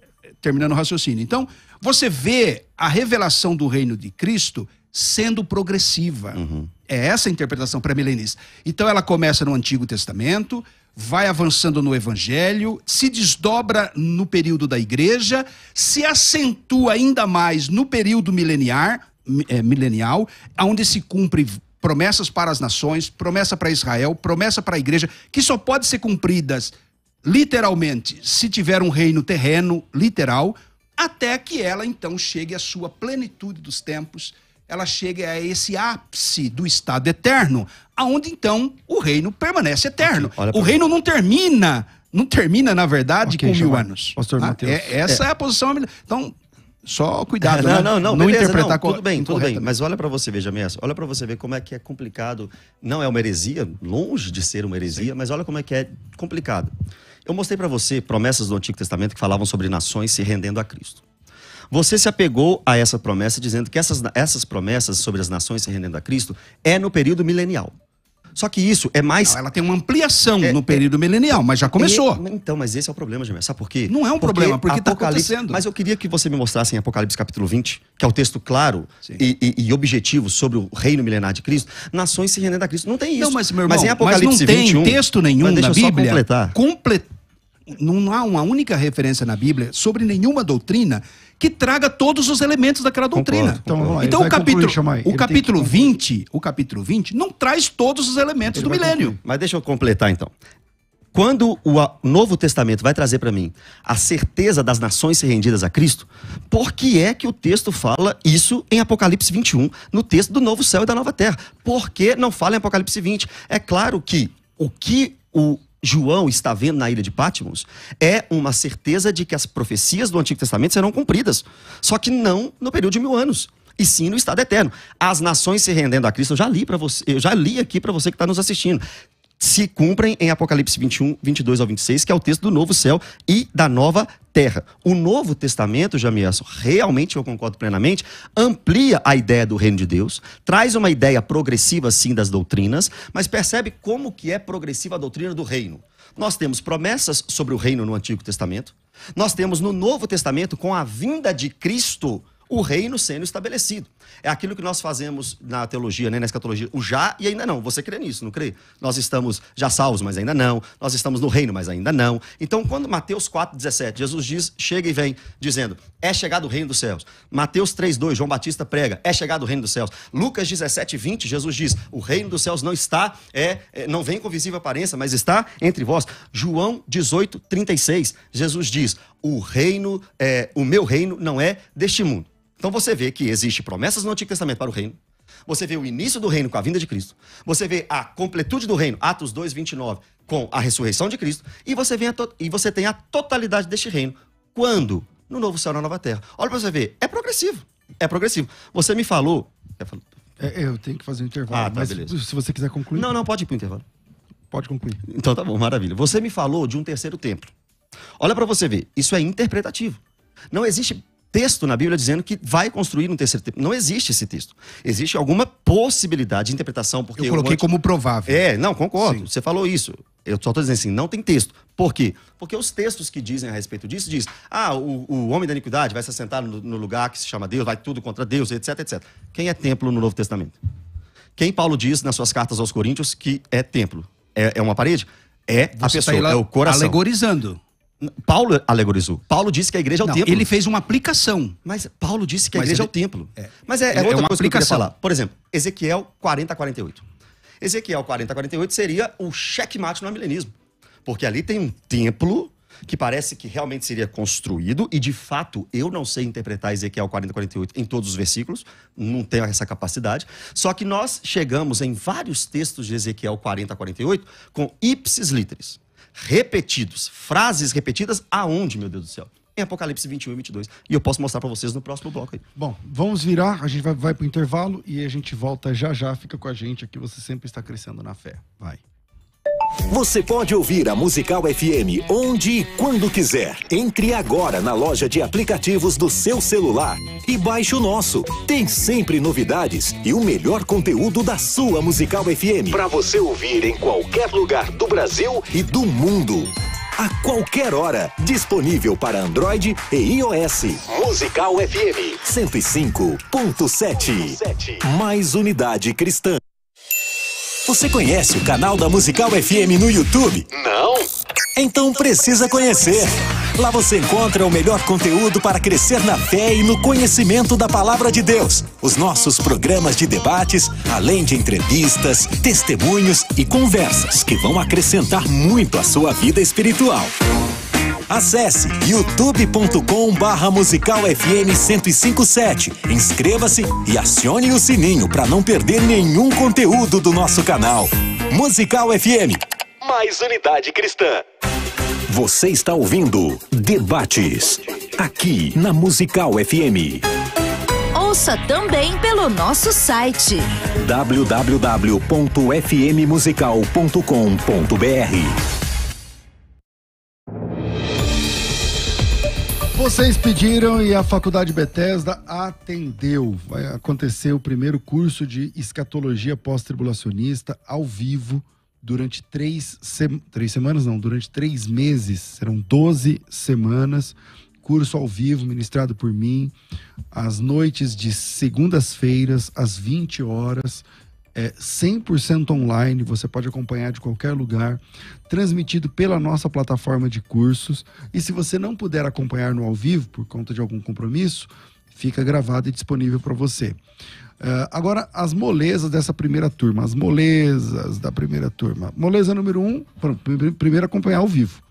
terminando o raciocínio. Então, você vê a revelação do reino de Cristo sendo progressiva. Uhum. É essa a interpretação pré-milenista. Então, ela começa no Antigo Testamento, vai avançando no Evangelho, se desdobra no período da Igreja, se acentua ainda mais no período mileniar, é, milenial, onde se cumpre promessas para as nações, promessa para Israel, promessa para a Igreja, que só pode ser cumpridas literalmente, se tiver um reino terreno, literal, até que ela então chegue à sua plenitude dos tempos, ela chegue a esse ápice do estado eterno, aonde então o reino permanece eterno. Okay, o reino mim. não termina, não termina na verdade okay, com mil anos. Pastor ah, Mateus. É, essa é. é. a posição. Então só cuidado, é, não, né? não, não, não beleza, interpretar não, tudo bem, tudo bem. Mas olha para você ver, Jamies, olha para você ver como é que é complicado. Não é uma heresia, longe de ser uma heresia, Sim. mas olha como é que é complicado. Eu mostrei para você promessas do Antigo Testamento que falavam sobre nações se rendendo a Cristo. Você se apegou a essa promessa dizendo que essas, essas promessas sobre as nações se rendendo a Cristo é no período milenial. Só que isso é mais. Não, ela tem uma ampliação é, no é. período é, milenial, mas já começou. É, então, mas esse é o problema, de Sabe por quê? Não é um porque problema, porque está acontecendo. Mas eu queria que você me mostrasse em Apocalipse capítulo 20, que é o texto claro e, e, e, objetivo sobre o reino milenar de Cristo, nações se rendendo a Cristo. Não tem isso. Não, mas, meu irmão, mas em Apocalipse mas não tem 21, texto nenhum mas deixa na Bíblia completar. Complet, não há uma única referência na Bíblia sobre nenhuma doutrina que traga todos os elementos daquela doutrina. Concordo, concordo. Então, então o capítulo, concluir, o capítulo 20, o capítulo 20 não traz todos os elementos ele do milênio. Concluir. Mas deixa eu completar então. Quando o Novo Testamento vai trazer para mim a certeza das nações se rendidas a Cristo, por que é que o texto fala isso em Apocalipse 21, no texto do novo céu e da nova terra? Por que não fala em Apocalipse 20? É claro que o que o João está vendo na ilha de Patmos é uma certeza de que as profecias do Antigo Testamento serão cumpridas, só que não no período de mil anos, e sim no estado eterno. As nações se rendendo a Cristo, eu já li para você, eu já li aqui para você que está nos assistindo se cumprem em Apocalipse 21, 22 ao 26, que é o texto do novo céu e da nova terra. O Novo Testamento, Jamieson, realmente eu concordo plenamente, amplia a ideia do reino de Deus, traz uma ideia progressiva, sim, das doutrinas, mas percebe como que é progressiva a doutrina do reino. Nós temos promessas sobre o reino no Antigo Testamento, nós temos no Novo Testamento, com a vinda de Cristo, o reino sendo estabelecido. É aquilo que nós fazemos na teologia, né, na escatologia, o já e ainda não. Você crê nisso, não crê? Nós estamos já salvos, mas ainda não. Nós estamos no reino, mas ainda não. Então, quando Mateus 4,17, Jesus diz, chega e vem, dizendo, é chegado o reino dos céus. Mateus 3,2, João Batista prega, é chegado o reino dos céus. Lucas 17,20, Jesus diz, o reino dos céus não está, é, é, não vem com visível aparência, mas está entre vós. João 18,36, Jesus diz, o reino, é, o meu reino não é deste mundo. Então você vê que existe promessas no Antigo Testamento para o reino. Você vê o início do reino com a vinda de Cristo. Você vê a completude do reino, Atos 2, 29, com a ressurreição de Cristo. E você, vê e você tem a totalidade deste reino. Quando? No novo céu, na nova terra. Olha para você ver, é progressivo. É progressivo. Você me falou. É, é, é eu tenho que fazer um intervalo. Ah, tá, beleza. Se você quiser concluir. Não, não, pode ir para o intervalo. Pode concluir. Então tá bom, maravilha. Você me falou de um terceiro templo. Olha para você ver, isso é interpretativo. Não existe texto na Bíblia dizendo que vai construir um terceiro templo. Não existe esse texto. Existe alguma possibilidade de interpretação. Porque eu coloquei eu... como provável. É, não, concordo. Sim. Você falou isso. Eu só estou dizendo assim, não tem texto. Por quê? Porque os textos que dizem a respeito disso diz, ah, o, o homem da iniquidade vai se assentar no, no lugar que se chama Deus, vai tudo contra Deus, etc, etc. Quem é templo no Novo Testamento? Quem Paulo diz nas suas cartas aos Coríntios que é templo? É, é uma parede? É Você a tá pessoa, tá é o coração. Alegorizando. Paulo alegorizou. Paulo disse que a igreja é o não, templo. Ele fez uma aplicação. Mas Paulo disse que a igreja é ele... é o templo. É. Mas é, é, é outra é coisa aplicação. que eu queria falar. Por exemplo, Ezequiel 40 48. Ezequiel 40 48 seria o checkmate no milenismo. Porque ali tem um templo que parece que realmente seria construído, e de fato eu não sei interpretar Ezequiel 40, 48 em todos os versículos, não tenho essa capacidade. Só que nós chegamos em vários textos de Ezequiel 40, 48 com ipsis literis repetidos, frases repetidas, aonde, meu Deus do céu? Em Apocalipse 21 e 22. E eu posso mostrar para vocês no próximo bloco aí. Bom, vamos virar, a gente vai, vai para o intervalo e a gente volta já já. Fica com a gente aqui, você sempre está crescendo na fé. Vai. Você pode ouvir a Musical FM onde e quando quiser. Entre agora na loja de aplicativos do seu celular e baixe o nosso. Tem sempre novidades e o melhor conteúdo da sua Musical FM para você ouvir em qualquer lugar do Brasil e do mundo. A qualquer hora, disponível para Android e iOS. Musical FM 105.7. Mais unidade cristã. Você conhece o canal da Musical FM no YouTube? Não. Então precisa conhecer. Lá você encontra o melhor conteúdo para crescer na fé e no conhecimento da palavra de Deus. Os nossos programas de debates, além de entrevistas, testemunhos e conversas que vão acrescentar muito à sua vida espiritual. Acesse youtube.com barra musical FM 1057. Inscreva-se e acione o sininho para não perder nenhum conteúdo do nosso canal. Musical FM, mais unidade cristã. Você está ouvindo Debates, aqui na Musical FM. Ouça também pelo nosso site www.fmmusical.com.br. Vocês pediram e a Faculdade Bethesda atendeu. Vai acontecer o primeiro curso de escatologia pós-tribulacionista ao vivo durante três, se... três semanas, não, durante três meses. Serão 12 semanas. Curso ao vivo, ministrado por mim, às noites de segundas-feiras, às 20 horas é 100% online, você pode acompanhar de qualquer lugar, transmitido pela nossa plataforma de cursos. E se você não puder acompanhar no ao vivo por conta de algum compromisso, fica gravado e disponível para você. Uh, agora, as molezas dessa primeira turma, as molezas da primeira turma. Moleza número um, primeiro acompanhar ao vivo.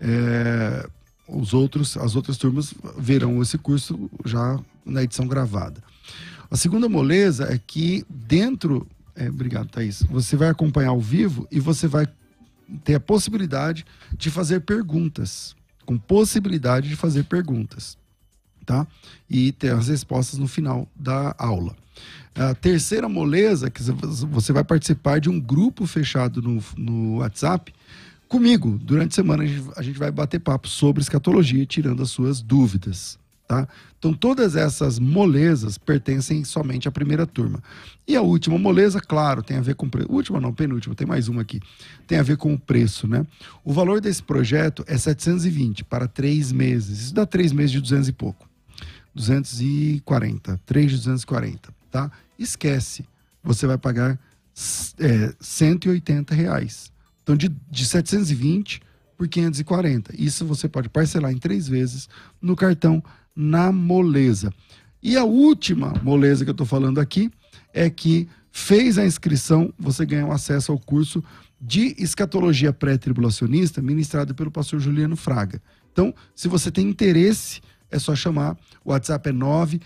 É, os outros, as outras turmas verão esse curso já na edição gravada. A segunda moleza é que dentro é, obrigado, Thaís. Você vai acompanhar ao vivo e você vai ter a possibilidade de fazer perguntas. Com possibilidade de fazer perguntas. Tá? E ter as respostas no final da aula. A terceira moleza, que você vai participar de um grupo fechado no, no WhatsApp comigo. Durante a semana a gente, a gente vai bater papo sobre escatologia, tirando as suas dúvidas. Tá? Então, todas essas molezas pertencem somente à primeira turma. E a última moleza, claro, tem a ver com. preço. Última não, penúltima, tem mais uma aqui. Tem a ver com o preço, né? O valor desse projeto é 720 para três meses. Isso dá três meses de 200 e pouco. 240. 3 de 240, tá? Esquece. Você vai pagar é, 180 reais. Então, de, de 720 por 540. Isso você pode parcelar em três vezes no cartão na moleza. E a última moleza que eu estou falando aqui é que fez a inscrição, você ganha um acesso ao curso de escatologia pré-tribulacionista, ministrado pelo pastor Juliano Fraga. Então, se você tem interesse, é só chamar. O WhatsApp é 9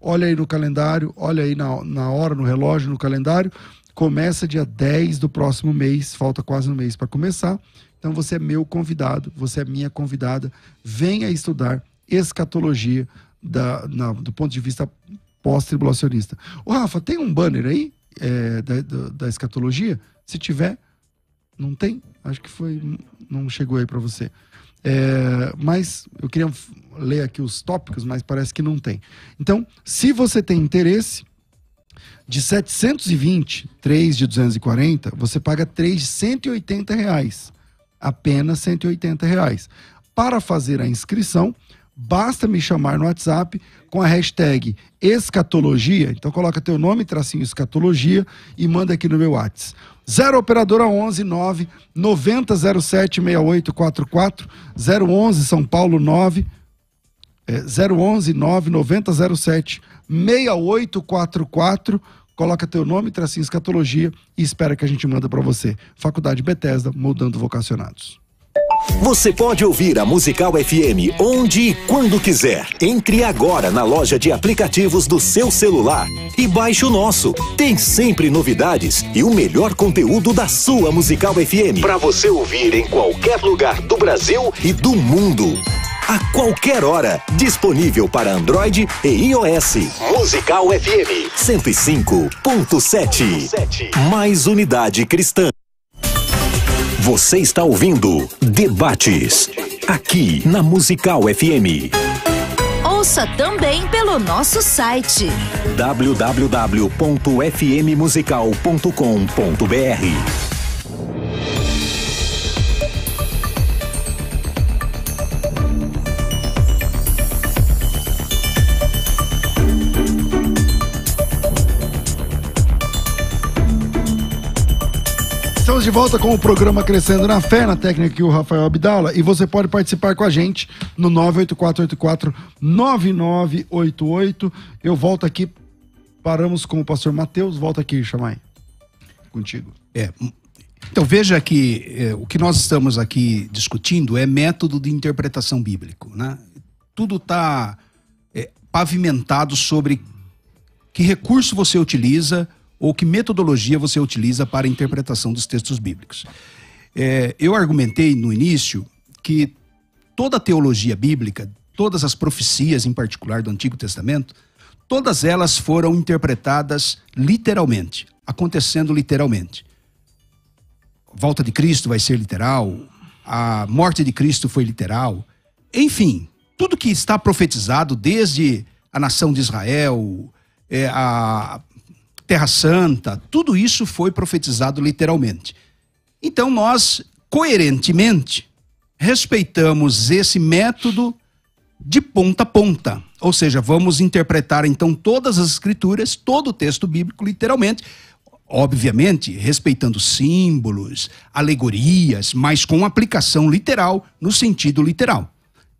Olha aí no calendário, olha aí na, na hora, no relógio, no calendário. Começa dia 10 do próximo mês, falta quase um mês para começar. Então você é meu convidado, você é minha convidada. Venha estudar escatologia da, na, do ponto de vista pós-tribulacionista. Ô Rafa, tem um banner aí é, da, da, da escatologia? Se tiver, não tem? Acho que foi. Não chegou aí para você. É, mas eu queria ler aqui os tópicos, mas parece que não tem. Então, se você tem interesse, de 720, 3 de 240, você paga 3 de 180 reais apenas 180 reais. Para fazer a inscrição, basta me chamar no WhatsApp com a hashtag escatologia. Então coloca teu nome, tracinho escatologia e manda aqui no meu WhatsApp. 0 operadora 11 9 9007 6844 011 São Paulo 9 é, 011 9 9007 6844 coloca teu nome, tracinho escatologia e espera que a gente manda para você. Faculdade Bethesda, mudando vocacionados. Você pode ouvir a Musical FM onde e quando quiser. Entre agora na loja de aplicativos do seu celular e baixe o nosso. Tem sempre novidades e o melhor conteúdo da sua Musical FM para você ouvir em qualquer lugar do Brasil e do mundo a qualquer hora. Disponível para Android e iOS. Musical FM 105.7. Mais unidade cristã. Você está ouvindo Debates aqui na Musical FM. Ouça também pelo nosso site www.fmmusical.com.br. Estamos de volta com o programa Crescendo na Fé, na técnica que o Rafael Abdala, e você pode participar com a gente no 984849988. Eu volto aqui, paramos com o pastor Matheus, volta aqui, Chamai, contigo. É, então veja que é, o que nós estamos aqui discutindo é método de interpretação bíblico, né? Tudo está é, pavimentado sobre que recurso você utiliza ou que metodologia você utiliza para a interpretação dos textos bíblicos. É, eu argumentei no início que toda a teologia bíblica, todas as profecias, em particular do Antigo Testamento, todas elas foram interpretadas literalmente, acontecendo literalmente. A volta de Cristo vai ser literal, a morte de Cristo foi literal. Enfim, tudo que está profetizado desde a nação de Israel, é, a, Terra Santa, tudo isso foi profetizado literalmente. Então nós, coerentemente, respeitamos esse método de ponta a ponta. Ou seja, vamos interpretar então todas as escrituras, todo o texto bíblico literalmente, obviamente respeitando símbolos, alegorias, mas com aplicação literal no sentido literal.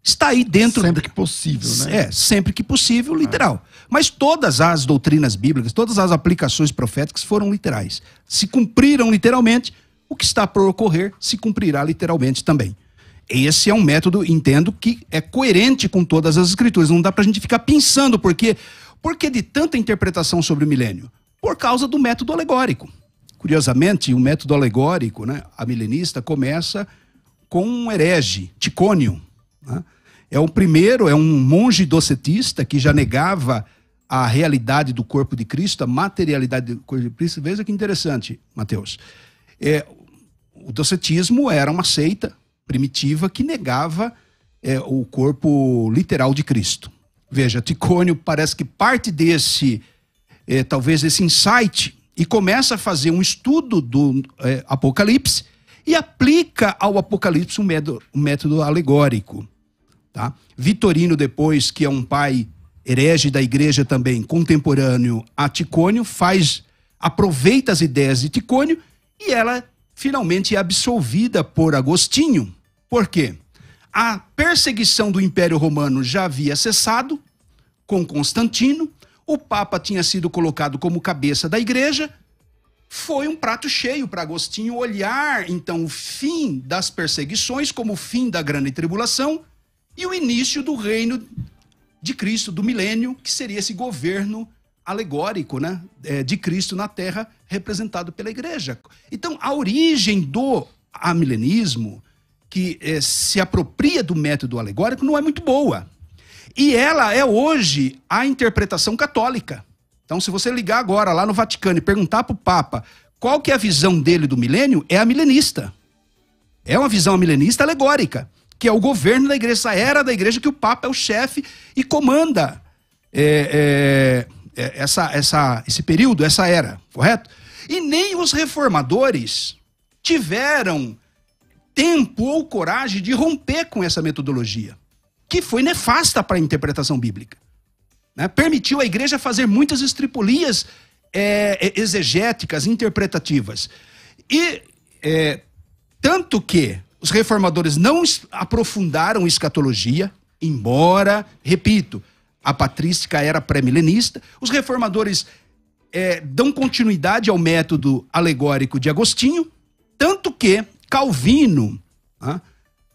Está aí dentro sempre que possível, né? É, sempre que possível, literal. Mas todas as doutrinas bíblicas, todas as aplicações proféticas foram literais. Se cumpriram literalmente, o que está por ocorrer se cumprirá literalmente também. Esse é um método, entendo, que é coerente com todas as escrituras. Não dá para a gente ficar pensando por quê. Por que de tanta interpretação sobre o milênio? Por causa do método alegórico. Curiosamente, o método alegórico, né, a milenista, começa com um herege, Ticônio. Né? É o primeiro, é um monge docetista que já negava a realidade do corpo de Cristo, a materialidade do corpo de Cristo. Veja que interessante, Mateus. É, o docetismo era uma seita primitiva que negava é, o corpo literal de Cristo. Veja, Ticônio parece que parte desse, é, talvez desse insight, e começa a fazer um estudo do é, Apocalipse e aplica ao Apocalipse um método, um método alegórico. Tá? Vitorino, depois, que é um pai herege da igreja também, contemporâneo a Ticônio, faz, aproveita as ideias de Ticônio e ela finalmente é absolvida por Agostinho. Por quê? A perseguição do Império Romano já havia cessado com Constantino, o Papa tinha sido colocado como cabeça da igreja. Foi um prato cheio para Agostinho olhar, então, o fim das perseguições como o fim da grande tribulação e o início do reino de Cristo, do milênio, que seria esse governo alegórico né, é, de Cristo na Terra, representado pela igreja. Então, a origem do amilenismo, que é, se apropria do método alegórico, não é muito boa. E ela é hoje a interpretação católica. Então, se você ligar agora lá no Vaticano e perguntar para o Papa qual que é a visão dele do milênio, é a milenista. É uma visão milenista alegórica que é o governo da igreja, essa era da igreja que o Papa é o chefe e comanda é, é, é, essa, essa, esse período, essa era, correto? E nem os reformadores tiveram tempo ou coragem de romper com essa metodologia, que foi nefasta para a interpretação bíblica. Né? Permitiu a igreja fazer muitas estripulias é, é exegéticas, interpretativas. E é, tanto que os reformadores não aprofundaram escatologia, embora, repito, a patrística era pré-milenista. Os reformadores é, dão continuidade ao método alegórico de Agostinho, tanto que Calvino, né,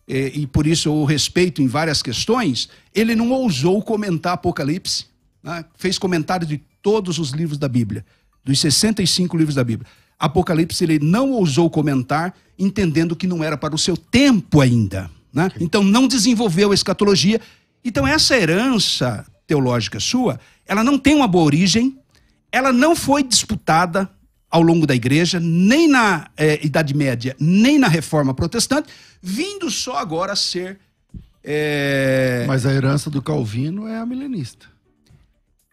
e, e, por isso eu o respeito em várias questões, ele não ousou comentar Apocalipse, né, fez comentário de todos os livros da Bíblia, dos 65 livros da Bíblia. Apocalipse ele não ousou comentar, entendendo que não era para o seu tempo ainda. Né? Então não desenvolveu a escatologia. Então essa herança teológica sua, ela não tem uma boa origem, ela não foi disputada ao longo da igreja, nem na eh, Idade Média, nem na Reforma Protestante, vindo só agora a ser. Eh, Mas a herança do Calvino é a milenista.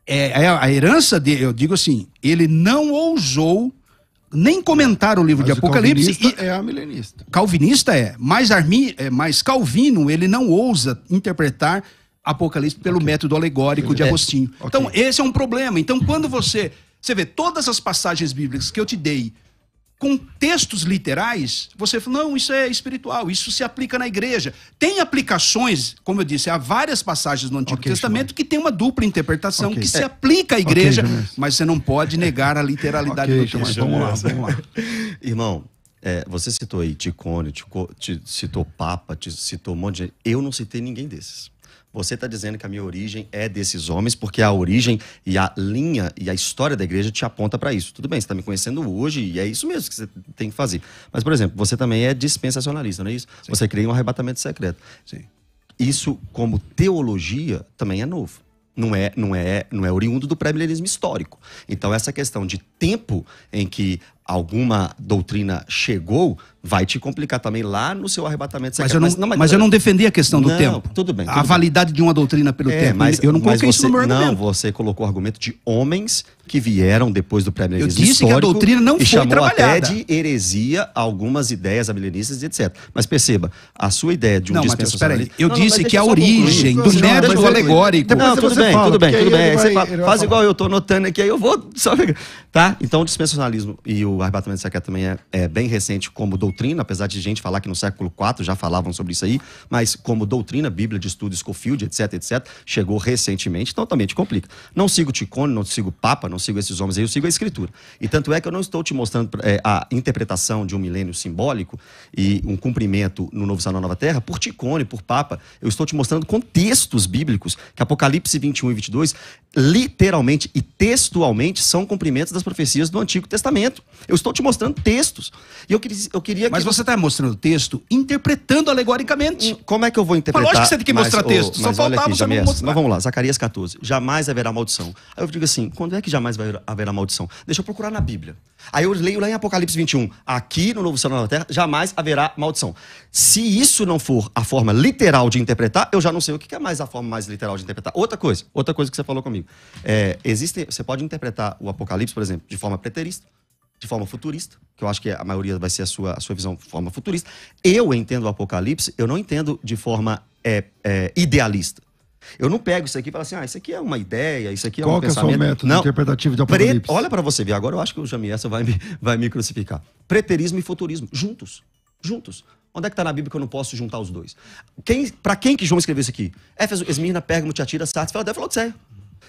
É, é a herança de, eu digo assim, ele não ousou nem comentar o livro mas de Apocalipse. e... é a milenista. Calvinista é, mas, Armin, é, mas Calvino ele não ousa interpretar Apocalipse pelo okay. método alegórico de é, Agostinho. É. Okay. Então, esse é um problema. Então, quando você. Você vê todas as passagens bíblicas que eu te dei com textos literais, você fala, não, isso é espiritual, isso se aplica na igreja. Tem aplicações, como eu disse, há várias passagens no Antigo okay, Testamento que tem uma dupla interpretação okay. que se é. aplica à igreja, okay, mas você não pode negar a literalidade do texto. vamos lá, vamos lá. Irmão, é, você citou aí Ticone, te citou Papa, te citou um monte de gente. Eu não citei ninguém desses. Você está dizendo que a minha origem é desses homens, porque a origem e a linha e a história da igreja te aponta para isso. Tudo bem, você está me conhecendo hoje e é isso mesmo que você tem que fazer. Mas, por exemplo, você também é dispensacionalista, não é isso? Sim. Você cria um arrebatamento secreto. Sim. Isso, como teologia, também é novo não é, não é, não é oriundo do pré-milenismo histórico. Então, essa questão de tempo em que alguma doutrina chegou vai te complicar também lá no seu arrebatamento. Mas, eu não, mas, não, mas, mas eu não defendi a questão do não, tempo. Tudo bem. Tudo a validade de uma doutrina pelo é, tempo. Mas, eu não coloquei você, isso no meu argumento. Não, você colocou o argumento de homens que vieram depois do pré-milenismo Eu disse que a doutrina não foi chamou trabalhada. até de heresia algumas ideias amilenistas e etc. Mas perceba, a sua ideia de um não, dispensacionalismo... eu não, disse que a origem concluir. do método alegórico... Não, tudo bem, é tudo bem, tudo bem. Faz igual eu estou notando aqui, aí eu vou... Tá? Então o dispensacionalismo e o arrebatamento secreto também é, é bem recente como doutrina doutrina, apesar de gente falar que no século IV já falavam sobre isso aí, mas como doutrina, Bíblia de Estudo Schofield, etc, etc, chegou recentemente, então também te complica. Não sigo Ticone, não sigo Papa, não sigo esses homens aí, eu sigo a Escritura. E tanto é que eu não estou te mostrando é, a interpretação de um milênio simbólico e um cumprimento no Novo Céu na Nova Terra por Ticone, por Papa, eu estou te mostrando contextos bíblicos que Apocalipse 21 e 22 literalmente e textualmente são cumprimentos das profecias do Antigo Testamento. Eu estou te mostrando textos. E eu queria, eu queria mas você está mostrando o texto interpretando alegoricamente. Hum, como é que eu vou interpretar? Mas lógico que você tem que mostrar mas, texto. Mas, Só faltava aqui, Jamias, mostrar. Mas vamos lá, Zacarias 14. Jamais haverá maldição. Aí eu digo assim, quando é que jamais haverá maldição? Deixa eu procurar na Bíblia. Aí eu leio lá em Apocalipse 21. Aqui no Novo Céu da Nova Terra, jamais haverá maldição. Se isso não for a forma literal de interpretar, eu já não sei o que é mais a forma mais literal de interpretar. Outra coisa, outra coisa que você falou comigo. É, existe, você pode interpretar o Apocalipse, por exemplo, de forma preterista de forma futurista, que eu acho que a maioria vai ser a sua, a sua visão de forma futurista. Eu entendo o Apocalipse, eu não entendo de forma é, é, idealista. Eu não pego isso aqui e falo assim, ah, isso aqui é uma ideia, isso aqui é Qual um que pensamento. É o método não. interpretativo de Apocalipse? Pre... Olha para você ver, agora eu acho que o Jamiessa vai me, vai me crucificar. Preterismo e futurismo, juntos, juntos. Onde é que está na Bíblia que eu não posso juntar os dois? Quem, para quem que João escreveu isso aqui? Éfeso, Esmirna, Pérgamo, Tiatira, Sardes, Filadélfia, Laodiceia.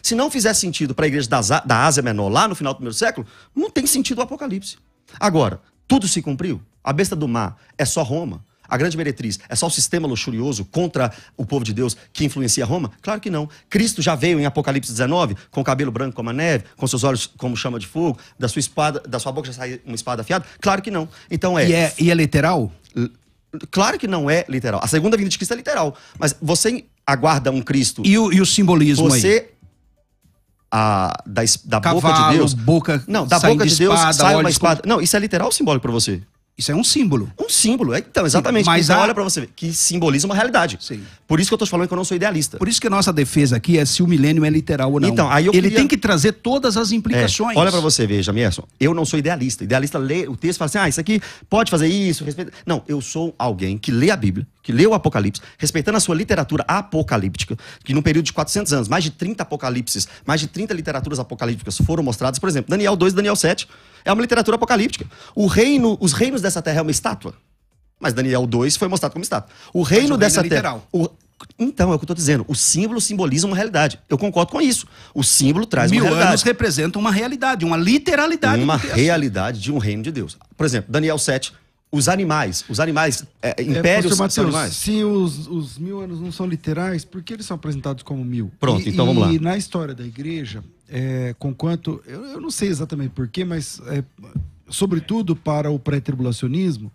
Se não fizer sentido para a igreja da Ásia Menor lá no final do primeiro século, não tem sentido o Apocalipse. Agora, tudo se cumpriu? A besta do mar é só Roma? A grande meretriz é só o sistema luxurioso contra o povo de Deus que influencia Roma? Claro que não. Cristo já veio em Apocalipse 19 com o cabelo branco como a neve, com seus olhos como chama de fogo, da sua espada, da sua boca já sai uma espada afiada? Claro que não. Então é. E é, e é literal? claro que não é literal. A segunda vinda de Cristo é literal, mas você aguarda um Cristo. E o, e o simbolismo você aí? Você a, da, da Cavalo, boca de Deus. Boca não, da boca de espada, Deus sai uma espada. Não, isso é literal simbólico para você. Isso é um símbolo. Um símbolo, é, então, exatamente. Mas então a... olha para você ver, que simboliza uma realidade. Sim. Por isso que eu estou falando que eu não sou idealista. Por isso que a nossa defesa aqui é se o milênio é literal ou não. Então, aí eu Ele queria... tem que trazer todas as implicações. É. Olha para você ver, Jamierson, eu não sou idealista. Idealista lê o texto e fala assim, ah, isso aqui pode fazer isso, respeita... Não, eu sou alguém que lê a Bíblia, que lê o Apocalipse, respeitando a sua literatura apocalíptica, que num período de 400 anos, mais de 30 apocalipses, mais de 30 literaturas apocalípticas foram mostradas. Por exemplo, Daniel 2 e Daniel 7 é uma literatura apocalíptica. O reino, os reinos dessa terra é uma estátua. Mas Daniel 2 foi mostrado como estátua. O reino, o reino é dessa é terra. O... Então, é o que eu estou dizendo. O símbolo simboliza uma realidade. Eu concordo com isso. O símbolo traz Mil uma realidade. Mil anos representa uma realidade, uma literalidade. Uma é assim. realidade de um reino de Deus. Por exemplo, Daniel 7 os animais, os animais, é, é impérios é, Mateus, animais. Se os, os, mil anos não são literais, por que eles são apresentados como mil? Pronto, e, então vamos lá. E na história da igreja, é, com quanto, eu, eu não sei exatamente porquê, mas é, sobretudo para o pré-tribulacionismo,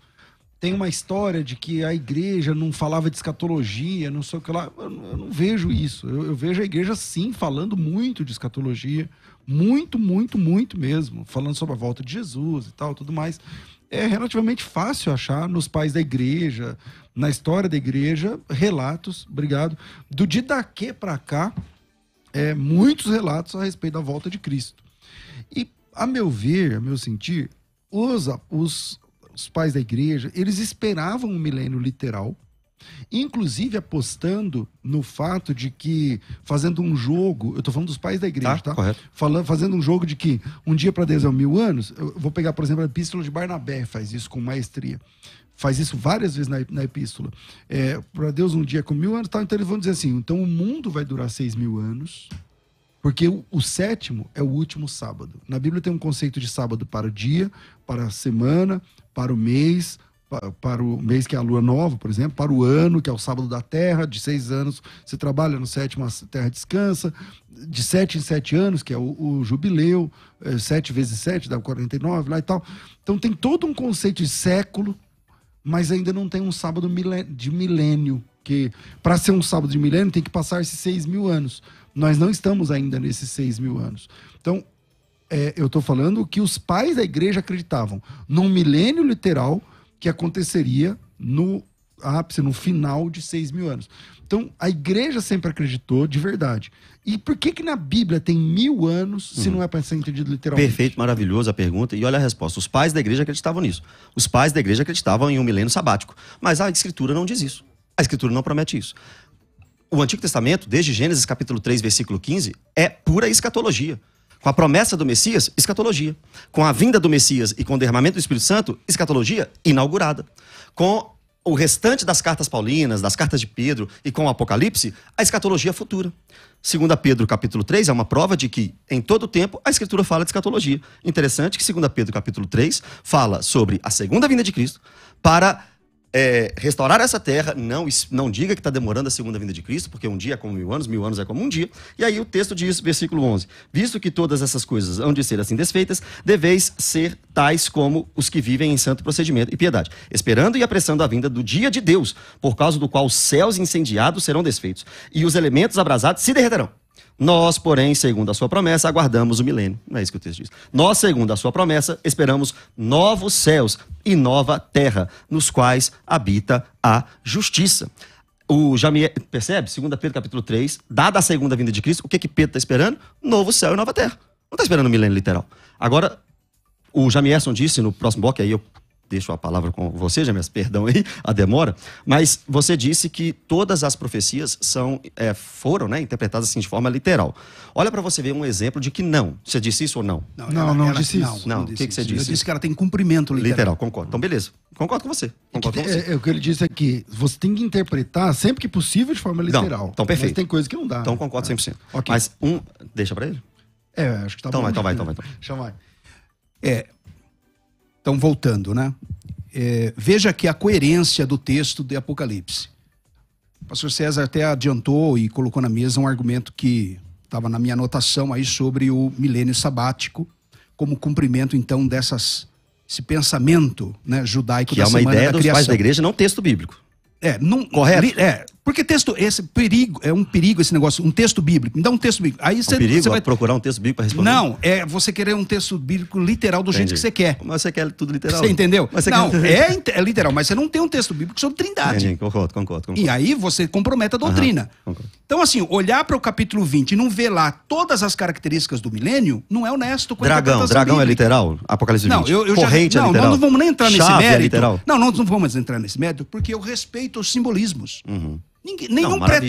tem uma história de que a igreja não falava de escatologia, não sei o que lá. Eu, eu não vejo isso. Eu, eu, vejo a igreja sim falando muito de escatologia, muito, muito, muito mesmo, falando sobre a volta de Jesus e tal, tudo mais é relativamente fácil achar nos pais da igreja, na história da igreja, relatos, obrigado, do daqui para cá, é, muitos relatos a respeito da volta de Cristo. E, a meu ver, a meu sentir, os, os, os pais da igreja, eles esperavam um milênio literal, Inclusive apostando no fato de que, fazendo um jogo, eu estou falando dos pais da igreja, tá? tá? Falando, fazendo um jogo de que um dia para Deus é um mil anos, eu vou pegar, por exemplo, a Epístola de Barnabé, faz isso com maestria. Faz isso várias vezes na, na epístola. É, para Deus um dia é com mil anos, tá? então eles vão dizer assim: então o mundo vai durar seis mil anos, porque o, o, sétimo é o último sábado. Na Bíblia tem um conceito de sábado para o dia, para a semana, para o mês, para o mês que é a lua nova, por exemplo, para o ano, que é o sábado da terra, de seis anos se trabalha, no sétimo a terra descansa, de sete em sete anos, que é o, o jubileu, é, sete vezes sete dá 49 lá e tal. Então tem todo um conceito de século, mas ainda não tem um sábado de milênio, que para ser um sábado de milênio tem que passar esses seis mil anos. Nós não estamos ainda nesses seis mil anos. Então, é, eu estou falando que os pais da igreja acreditavam num milênio literal que aconteceria no ápice, ah, no final de seis mil anos. Então, a igreja sempre acreditou de verdade. E por que que na Bíblia tem mil anos se uhum. não é para ser entendido literalmente? Perfeito, maravilhosa a pergunta. E olha a resposta. Os pais da igreja acreditavam nisso. Os pais da igreja acreditavam em um milênio sabático. Mas a escritura não diz isso. A escritura não promete isso. O Antigo Testamento, desde Gênesis capítulo 3, versículo 15, é pura escatologia. Com a promessa do Messias, escatologia. Com a vinda do Messias e com o derramamento do Espírito Santo, escatologia inaugurada. Com o restante das cartas paulinas, das cartas de Pedro e com o Apocalipse, a escatologia futura. Segunda Pedro, capítulo 3, é uma prova de que em todo o tempo a escritura fala de escatologia. Interessante que segunda Pedro, capítulo 3, fala sobre a segunda vinda de Cristo para é, restaurar essa terra, não, não diga que está demorando a segunda vinda de Cristo, porque um dia é como mil anos, mil anos é como um dia. E aí o texto diz, versículo 11: Visto que todas essas coisas hão de ser assim desfeitas, deveis ser tais como os que vivem em santo procedimento e piedade, esperando e apressando a vinda do dia de Deus, por causa do qual os céus incendiados serão desfeitos e os elementos abrasados se derreterão. Nós, porém, segundo a sua promessa, aguardamos o milênio. Não é isso que o texto diz. Nós, segundo a sua promessa, esperamos novos céus e nova terra, nos quais habita a justiça. O Jamiel, percebe? 2 Pedro capítulo 3, dada a segunda vinda de Cristo, o que que Pedro está esperando? Novo céu e nova terra. Não está esperando o milênio literal. Agora, o Jamierson disse no próximo bloco, aí eu deixo a palavra com você, James, perdão aí a demora, mas você disse que todas as profecias são, é, foram né, interpretadas assim de forma literal. Olha para você ver um exemplo de que não. Você disse isso ou não? Não, não, disse isso. Não, o que, você disse? Eu disse que ela tem cumprimento literal. Literal, concordo. Então, beleza. Concordo com você. Concordo com você. É, é, o que ele disse é que você tem que interpretar sempre que possível de forma literal. Não, então, perfeito. Mas tem coisa que não dá. Então, concordo 100%. okay. Mas um... Deixa para ele? É, acho que tá então, bom. Vai, então, então vai, então, então vai. Então. Chama aí. É, então, voltando, né? É, veja aqui a coerência do texto de Apocalipse. O pastor César até adiantou e colocou na mesa um argumento que estava na minha anotação aí sobre o milênio sabático, como cumprimento, então, dessas esse pensamento né, judaico que da é uma ideia da dos criação. pais da igreja, não texto bíblico. É, não, correto. É, porque texto, esse perigo, é um perigo esse negócio, um texto bíblico. Me dá um texto bíblico. Aí é você, um perigo, você vai procurar um texto bíblico para responder. Não, é você querer um texto bíblico literal do Entendi. jeito que você quer. Mas você quer tudo literal. Você entendeu? Você não, quer... é, é, literal, mas você não tem um texto bíblico sobre trindade. Entendi, concordo, concordo, concordo. E aí você compromete a doutrina. Aham, então, assim, olhar para o capítulo 20 e não ver lá todas as características do milênio não é honesto com Dragão, dragão é bíblica. é literal? Apocalipse 20. Não, eu, eu Corrente já, não, é literal. Não, não vamos nem entrar Chave nesse é mérito. É literal. Não, não, não vamos entrar nesse mérito, porque eu respeito os simbolismos. Uhum. Ninguém, nenhum, Não, pré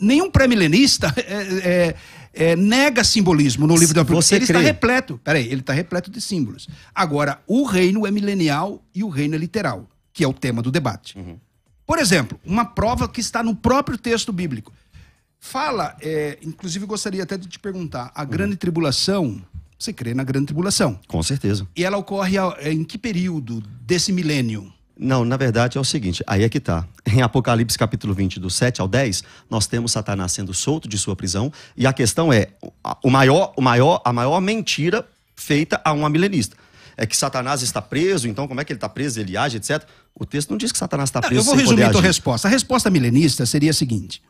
nenhum pré-milenista é, é, é, nega simbolismo no livro da Apocalipse. Ele crê. está repleto. Peraí, ele está repleto de símbolos. Agora, o reino é milenial e o reino é literal, que é o tema do debate. Uhum. Por exemplo, uma prova que está no próprio texto bíblico. Fala, é, inclusive gostaria até de te perguntar, a uhum. grande tribulação, você crê na grande tribulação? Com certeza. E ela ocorre é, em que período desse milênio? Não, na verdade é o seguinte, aí é que está. Em Apocalipse capítulo 20, do 7 ao 10, nós temos Satanás sendo solto de sua prisão, e a questão é, o maior, o maior, a maior mentira feita a um milenista. É que Satanás está preso, então como é que ele está preso, ele age, etc. O texto não diz que Satanás está preso. eu vou resumir a tua resposta. A resposta milenista seria a seguinte: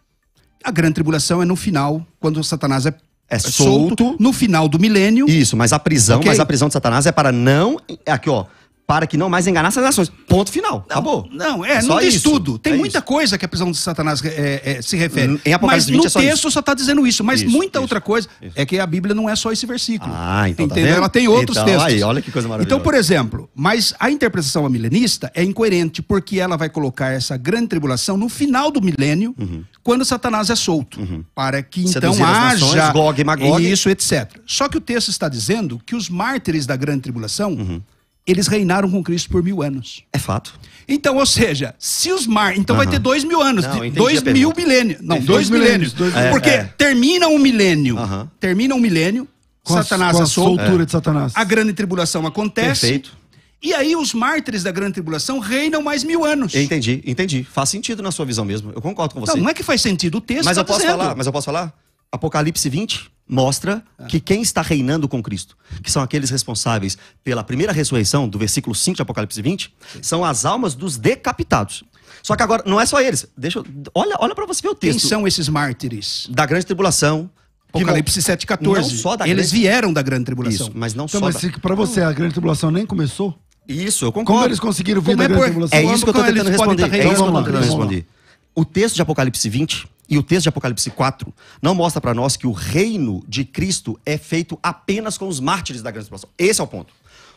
a grande tribulação é no final, quando Satanás é é solto, solto, no final do milênio. Isso, mas a prisão, okay. mas a prisão de Satanás é para não, é aqui ó, para que não mais enganasse as nações. Ponto final. Não, acabou. Não, é, é não diz isso. tudo. Tem é muita isso. coisa que a prisão de Satanás é, é se refere. Em Apocalipse mas no é texto isso. só está dizendo isso, mas isso, muita outra coisa é que a Bíblia não é só esse versículo. Ah, então tá Entendeu? Tá Ela tem outros então, textos. Aí, olha que coisa maravilhosa. Então, por exemplo, mas a interpretação milenista é incoerente porque ela vai colocar essa grande tribulação no final do milênio, uhum. quando Satanás é solto, uhum. para que então Seduzir haja nações, Gog, Magog. isso, etc. Só que o texto está dizendo que os mártires da grande tribulação uhum eles reinaram com Cristo por mil anos. É fato. Então, ou seja, se os mar. Então vai ter dois mil anos. Não, dois mil milênios. Não, dois, dois milênios. milênios dois é, porque é. termina um milênio. Termina um milênio. Com Satanás a, com a soltura é. de Satanás. A grande tribulação acontece. Perfeito. E aí os mártires da grande tribulação reinam mais mil anos. entendi, entendi. Faz sentido na sua visão mesmo. Eu concordo com você. Não, não é que faz sentido o texto. Mas tá eu posso dizendo. falar, mas eu posso falar? Apocalipse 20 mostra ah. que quem está reinando com Cristo, que são aqueles responsáveis pela primeira ressurreição, do versículo 5 de Apocalipse 20, Sim. são as almas dos decapitados. Só que agora, não é só eles. Deixa eu, olha olha para você ver o texto. Quem são esses mártires? Da grande tribulação. Apocalipse 7,14. Eles grande... vieram da grande tribulação. Isso, mas não então, só. Mas da... para você, a grande tribulação nem começou? Isso, eu concordo. Como eles conseguiram vir é da por... grande tribulação? É, é isso que eu estou tentando responder. É isso que eu estou tentando responder. O texto de Apocalipse 20 e o texto de Apocalipse 4 não mostra para nós que o reino de Cristo é feito apenas com os mártires da grande tribulação. Esse é o ponto.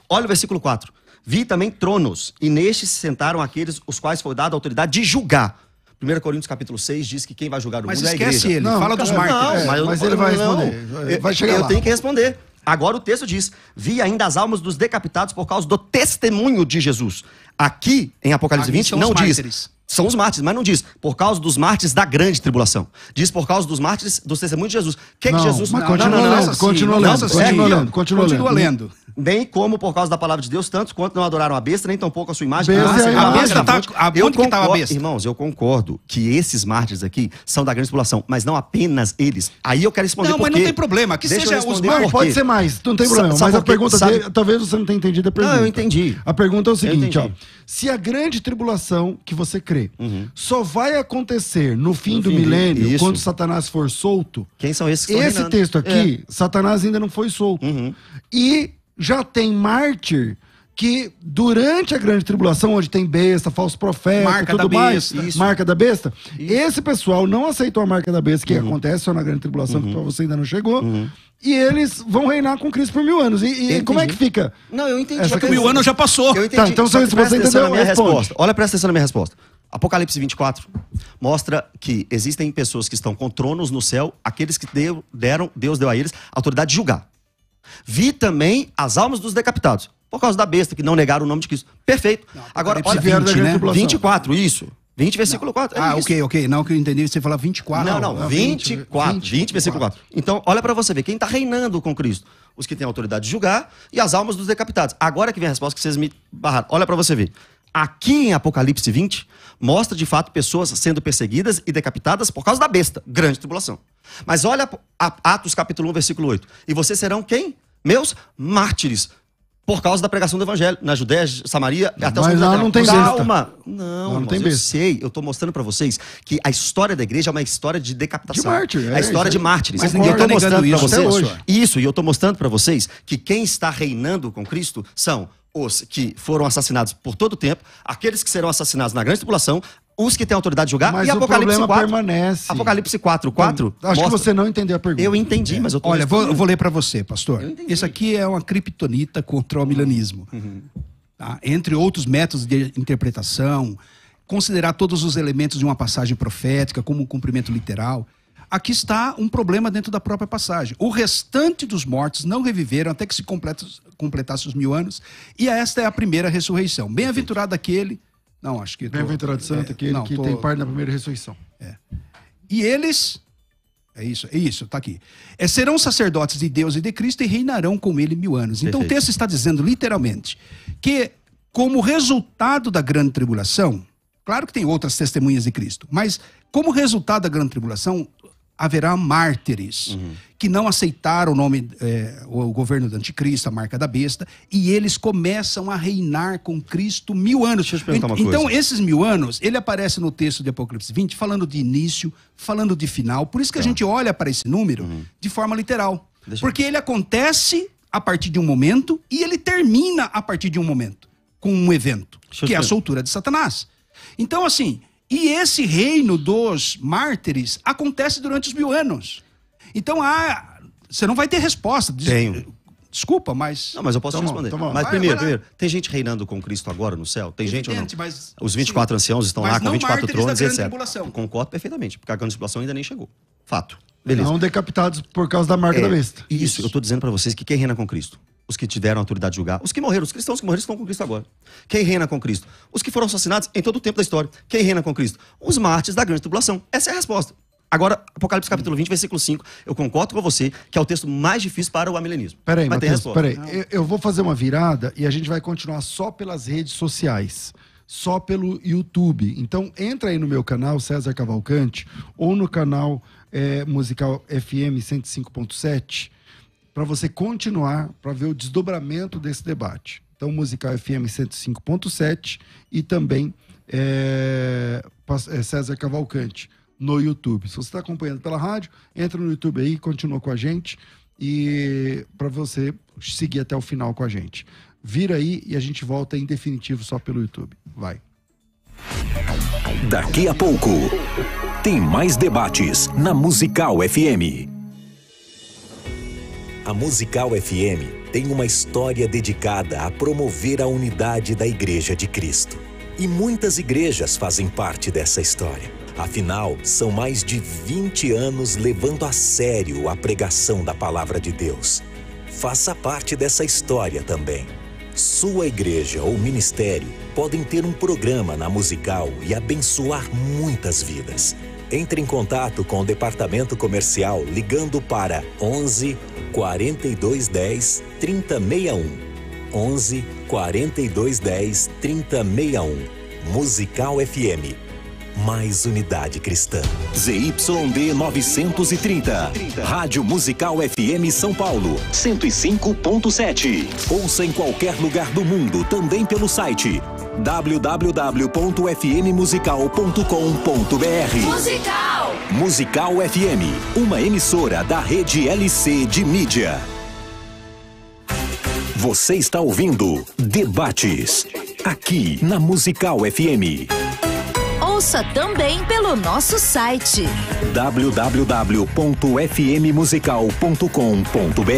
Olha o versículo 4. Vi também tronos, e nestes se sentaram aqueles os quais foi dada a autoridade de julgar. 1 Coríntios capítulo 6 diz que quem vai julgar o mas mundo é a igreja. Mas esquece ele, não, fala dos mártires. Não, é, mas, eu, mas, ele vai responder. Não, vai chegar eu, tenho que responder. Agora o texto diz: Vi ainda as almas dos decapitados por causa do testemunho de Jesus. Aqui, em Apocalipse Aqui 20, não diz. São os mártires, mas não diz por causa dos mártires da grande tribulação. Diz por causa dos mártires dos testemunhos de Jesus. O que, não, que Jesus mas continua não, não, lendo, continua lendo, continua lendo, continua lendo. Nem como por causa da palavra de Deus, tanto quanto não adoraram a besta, nem tampouco a sua imagem. Besta, ah, é a besta tá, a tá, eu concordo, que tava a besta? Irmãos, eu concordo que esses mártires aqui são da grande tribulação, mas não apenas eles. Aí eu quero responder Não, porque, mas não tem problema, que seja os mártires. Pode ser mais, não tem problema, mas a pergunta dele, talvez você não tenha entendido a pergunta. Não, eu entendi. A pergunta é o seguinte, ó se a grande tribulação que você crê uhum. só vai acontecer no fim no do fim milênio, de... quando Satanás for solto. Quem são esses que Esse reinando? texto aqui, é. Satanás ainda não foi solto. Uhum. E já tem mártir que durante a grande tribulação, onde tem besta, falso profeta, marca tudo mais, isso. marca da besta, isso. esse pessoal não aceitou a marca da besta, que uhum. acontece só na grande tribulação, uhum. que para você ainda não chegou. Uhum e eles vão reinar com Cristo por mil anos. E, e como é que fica? Não, eu entendi. Essa que mil anos já passou. Eu entendi. Tá, então você entendeu a minha responde. resposta. Olha, presta atenção na minha resposta. Apocalipse 24 mostra que existem pessoas que estão com tronos no céu, aqueles que deu, deram, Deus deu a eles a autoridade de julgar. Vi também as almas dos decapitados, por causa da besta, que não negaram o nome de Cristo. Perfeito. Não, Agora, olha, 20, né? 24, né? isso. 20, versículo não. 4. É ah, isso. ok, ok. Não que eu entendi você falar 24. Não, não, ah, 24, 20, 20, versículo 4. Então, olha para você ver, quem está reinando com Cristo? Os que têm autoridade de julgar e as almas dos decapitados. Agora que vem a resposta que vocês me barraram. Olha para você ver. Aqui em Apocalipse 20, mostra de fato pessoas sendo perseguidas e decapitadas por causa da besta, grande tribulação. Mas olha Atos capítulo 1, versículo 8. E vocês serão quem? Meus mártires por causa da pregação do evangelho na Judéia, Samaria, até os Mas lá não tem Calma. Besta. Não, não, não tem besta. eu sei. Eu estou mostrando para vocês que a história da igreja é uma história de decapitação. De mártir, é, a história é, de mártires. Mas ninguém está mostrando para vocês. Isso, e eu estou mostrando para vocês que quem está reinando com Cristo são os que foram assassinados por todo o tempo, aqueles que serão assassinados na grande tribulação, os que têm autoridade de julgar mas e Apocalipse 4. permanece. Apocalipse 4, 4. Então, acho mostra. que você não entendeu a pergunta. Eu entendi, mas eu tô Olha, vou, eu vou ler para você, pastor. Isso aqui é uma criptonita contra o milanismo. Uhum. uhum. Tá? Entre outros métodos de interpretação, considerar todos os elementos de uma passagem profética como um cumprimento literal. Aqui está um problema dentro da própria passagem. O restante dos mortos não reviveram até que se completasse os mil anos, e esta é a primeira ressurreição. Bem-aventurado aquele não, acho que. Bem-aventurado Santo, é, que, não, que tô, tem parte da primeira ressurreição. É. E eles. É isso, é isso, tá aqui. É, serão sacerdotes de Deus e de Cristo e reinarão com ele mil anos. Então o texto está dizendo literalmente que, como resultado da grande tribulação, claro que tem outras testemunhas de Cristo, mas como resultado da grande tribulação, haverá mártires. Uhum que não aceitaram o nome, é, o governo do anticristo, a marca da besta, e eles começam a reinar com Cristo mil anos. Deixa eu te perguntar uma então, coisa. esses mil anos, ele aparece no texto de Apocalipse 20, falando de início, falando de final. Por isso que a tá. gente olha para esse número uhum. de forma literal. Deixa porque eu... ele acontece a partir de um momento e ele termina a partir de um momento, com um evento, Deixa que é a soltura de Satanás. Então, assim, e esse reino dos mártires acontece durante os mil anos. Então, há, ah, você não vai ter resposta. Des... Tenho. Desculpa, mas. Não, mas eu posso te responder. mas vai, primeiro, vai primeiro, tem gente reinando com Cristo agora no céu? Tem Evidente, gente ou não? Mas, Os 24 sim, anciãos estão lá com 24 tronos, etc. Tribulação. Concordo perfeitamente, porque a grande tribulação ainda nem chegou. Fato. Beleza. Não decapitados por causa da marca é, da besta. Isso, isso. eu estou dizendo para vocês que quem reina com Cristo? Os que tiveram autoridade de julgar. Os que morreram, os cristãos que morreram estão com Cristo agora. Quem reina com Cristo? Os que foram assassinados em todo o tempo da história. Quem reina com Cristo? Os mártires da grande tribulação. Essa é a resposta. Agora, Apocalipse capítulo 20, versículo 5, eu concordo com você que é o texto mais difícil para o amilenismo. Peraí, Mas Mateus, peraí. Eu, eu vou fazer uma virada e a gente vai continuar só pelas redes sociais só pelo YouTube. Então entra aí no meu canal César Cavalcante ou no canal é, musical FM 105.7 para você continuar para ver o desdobramento desse debate. Então musical FM 105.7 e também é, é César Cavalcante no YouTube. Se você está acompanhando pela rádio, entra no YouTube aí, continua com a gente e para você seguir até o final com a gente. Vira aí e a gente volta em definitivo só pelo YouTube. Vai. Daqui a pouco tem mais debates na Musical FM. A Musical FM tem uma história dedicada a promover a unidade da Igreja de Cristo. E muitas igrejas fazem parte dessa história. Afinal, são mais de 20 anos levando a sério a pregação da palavra de Deus. Faça parte dessa história também. Sua igreja ou ministério podem ter um programa na musical e abençoar muitas vidas. Entre em contato com o departamento comercial ligando para 11 4210 3061. 11 4210 3061. Musical FM mais unidade cristã. ZYD 930, Rádio Musical FM São Paulo, 105.7. Ouça em qualquer lugar do mundo, também pelo site www.fmmusical.com.br. Musical! Musical FM, uma emissora da rede LC de mídia. Você está ouvindo Debates, aqui na Musical FM. Ouça também pelo nosso site www.fmmusical.com.br.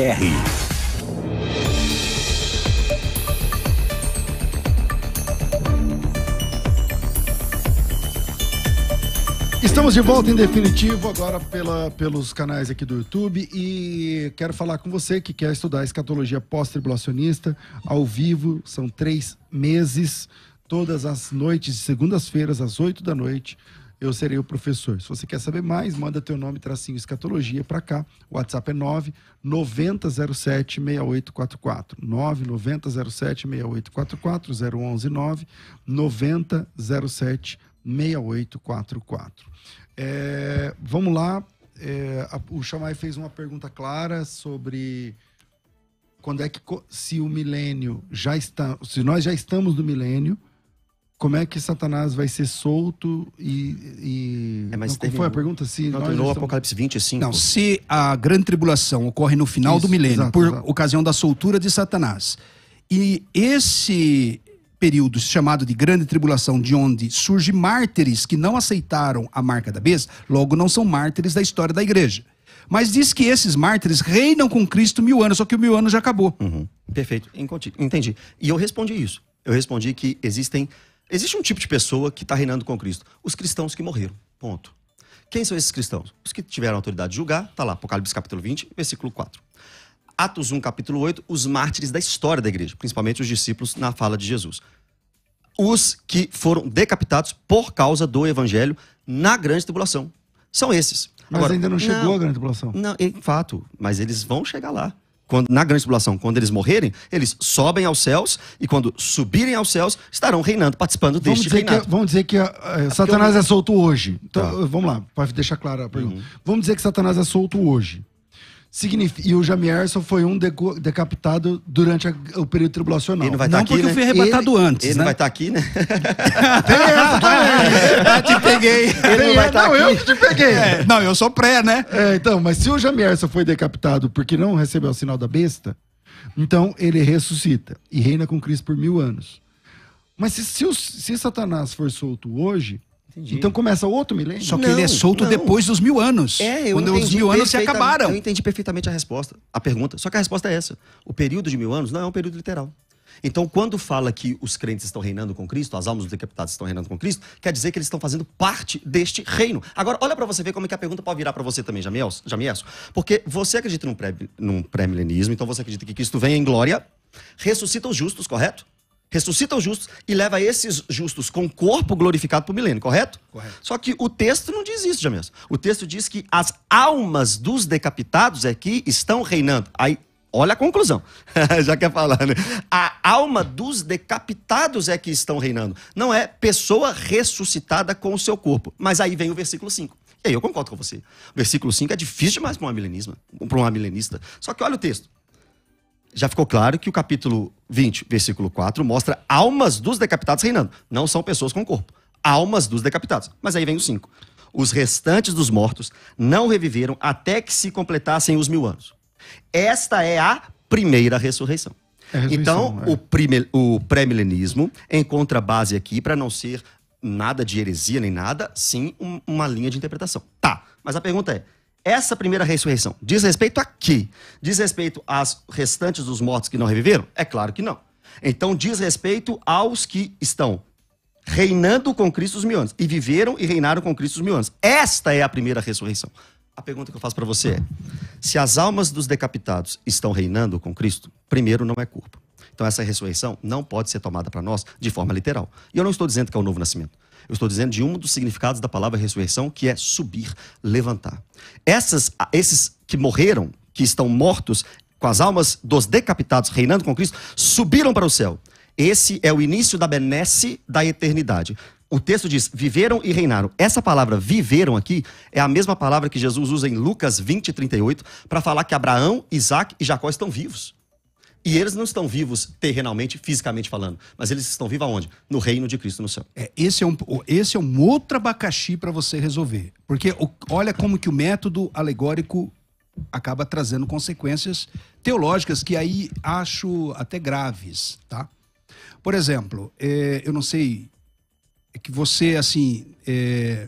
Estamos de volta em definitivo agora pela, pelos canais aqui do YouTube e quero falar com você que quer estudar escatologia pós-tribulacionista ao vivo, são três meses. Todas as noites, segundas-feiras, às 8 da noite, eu serei o professor. Se você quer saber mais, manda teu nome, tracinho, escatologia para cá. O WhatsApp é 9 9007 6844. 9 6844 011 9 9007 6844. É, vamos lá. É, a, o Chamai fez uma pergunta clara sobre quando é que se o milênio já está, se nós já estamos no milênio, como é que Satanás vai ser solto e. e... É, mas não, foi a pergunta? Se não, terminou estamos... Apocalipse 25. Não, se a grande tribulação ocorre no final Isso, do milênio, exato, por exato. ocasião da soltura de Satanás, e esse período chamado de grande tribulação, de onde surgem mártires que não aceitaram a marca da besta, logo não são mártires da história da igreja. Mas diz que esses mártires reinam com Cristo mil anos, só que o mil anos já acabou. Uhum. Perfeito, entendi. E eu respondi isso. Eu respondi que existem Existe um tipo de pessoa que está reinando com Cristo: os cristãos que morreram. Ponto. Quem são esses cristãos? Os que tiveram autoridade de julgar, está lá, Apocalipse capítulo 20, versículo 4. Atos 1, capítulo 8, os mártires da história da igreja, principalmente os discípulos na fala de Jesus. Os que foram decapitados por causa do evangelho na grande tribulação. São esses. Mas Agora, ainda não chegou não, a grande tribulação. Não, em fato, mas eles vão chegar lá quando, na grande tribulação, quando eles morrerem, eles sobem aos céus e quando subirem aos céus, estarão reinando, participando vamos deste é- reinado. Que, vamos dizer que eh, é Satanás é, eu... é solto hoje. Então, tá. Eh, vamos lá, para deixar clara a pergunta. Uhum. Vamos dizer que Satanás é solto hoje. Significa, e o Jamierson foi um decapitado durante a, o período tribulacional. Ele não vai estar tá aqui, porque né? foi arrebatado ele, antes, Ele né? não vai estar tá aqui, né? Tem essa também. te peguei. Ele não vai estar tá aqui. eu que te peguei. É, não, eu sou pré, né? É, então, mas se o Jamierson foi decapitado porque não recebeu o sinal da besta, então ele ressuscita e reina com Cristo por mil anos. Mas se, se, o, se Satanás for solto hoje, Entendi. Então começa outro milênio? Só que não, ele é solto não. depois dos mil anos. É, eu quando os mil anos se acabaram. Eu entendi perfeitamente a resposta, a pergunta. Só que a resposta é essa. O período de mil anos não é um período literal. Então, quando fala que os crentes estão reinando com Cristo, as almas dos decapitados estão reinando com Cristo, quer dizer que eles estão fazendo parte deste reino. Agora, olha para você ver como é que a pergunta pode virar para você também, Jamierson. Porque você acredita num pré-milenismo, pré então você acredita que Cristo vem em glória, ressuscita os justos, correto? ressuscita os justos e leva esses justos com corpo glorificado para o milênio, correto? correto? Só que o texto não diz isso, mesmo. O texto diz que as almas dos decapitados aqui é estão reinando. Aí, olha a conclusão. Já quer falar, né? A alma dos decapitados é que estão reinando. Não é pessoa ressuscitada com o seu corpo. Mas aí vem o versículo 5. E aí eu concordo com você. O versículo 5 é difícil demais para um milenista. Só que olha o texto já ficou claro que o capítulo 20, versículo 4, mostra almas dos decapitados reinando. Não são pessoas com corpo. Almas dos decapitados. Mas aí vem o 5. Os restantes dos mortos não reviveram até que se completassem os mil anos. Esta é a primeira ressurreição. É então, é. o, prime, o pré-milenismo encontra base aqui para não ser nada de heresia nem nada, sim um, uma linha de interpretação. Tá, mas a pergunta é: essa primeira ressurreição diz respeito a quê? Diz respeito às restantes dos mortos que não reviveram? É claro que não. Então diz respeito aos que estão reinando com Cristo os mil anos e viveram e reinaram com Cristo os mil anos. Esta é a primeira ressurreição. A pergunta que eu faço para você é: se as almas dos decapitados estão reinando com Cristo, primeiro não é corpo. Então essa ressurreição não pode ser tomada para nós de forma literal. E eu não estou dizendo que é o novo nascimento. Eu estou dizendo de um dos significados da palavra ressurreição, que é subir, levantar. Essas, esses que morreram, que estão mortos, com as almas dos decapitados reinando com Cristo, subiram para o céu. Esse é o início da benesse da eternidade. O texto diz: viveram e reinaram. Essa palavra viveram aqui é a mesma palavra que Jesus usa em Lucas 20, 38, para falar que Abraão, Isaac e Jacó estão vivos. E eles não estão vivos terrenalmente, fisicamente falando, mas eles estão vivos aonde? No reino de Cristo no céu. É, esse, é um, esse é um outro abacaxi para você resolver. Porque olha como que o método alegórico acaba trazendo consequências teológicas que aí acho até graves, tá? Por exemplo, é, eu não sei é que você, assim, é,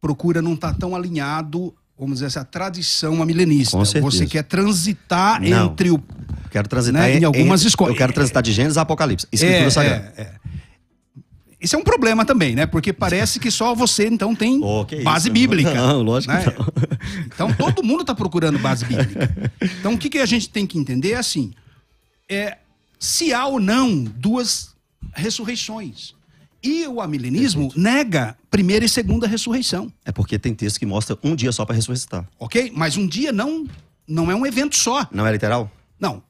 procura não estar tá tão alinhado, vamos dizer assim, a tradição a milenista. Você quer transitar não. entre o quero transitar né? em, algumas escolhas. Eu quero transitar de Gênesis a Apocalipse. Escritura é, Sagrada. É, é. Isso é um problema também, né? Porque parece que só você, então, tem oh, base bíblica. Não, lógico né? que não. Então, todo mundo está procurando base bíblica. Então, o que, que a gente tem que entender é assim, é, se há ou não duas ressurreições. E o amilenismo nega primeira e segunda ressurreição. É porque tem texto que mostra um dia só para ressuscitar. Ok? Mas um dia não, não é um evento só. Não é literal? Não.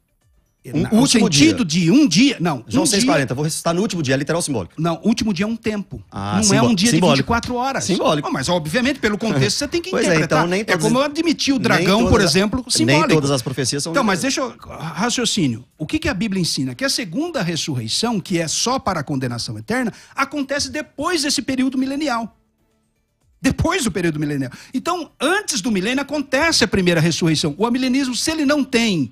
Um, o último sentido dia. de um dia. Não. João um 6,40, vou ressuscitar no último dia, é literal simbólico. Não, último dia é um tempo. Ah, não é um dia simbólico. de 24 horas. Simbólico. Oh, mas, obviamente, pelo contexto, você tem que pois é, interpretar. É, então, nem todos, é como eu admiti o dragão, por exemplo, simbólico. Nem todas as profecias são. Então, mas deixa eu. Ah, raciocínio. O que, que a Bíblia ensina? Que a segunda ressurreição, que é só para a condenação eterna, acontece depois desse período milenial depois do período milenial. Então, antes do milênio acontece a primeira ressurreição. O amilenismo, se ele não tem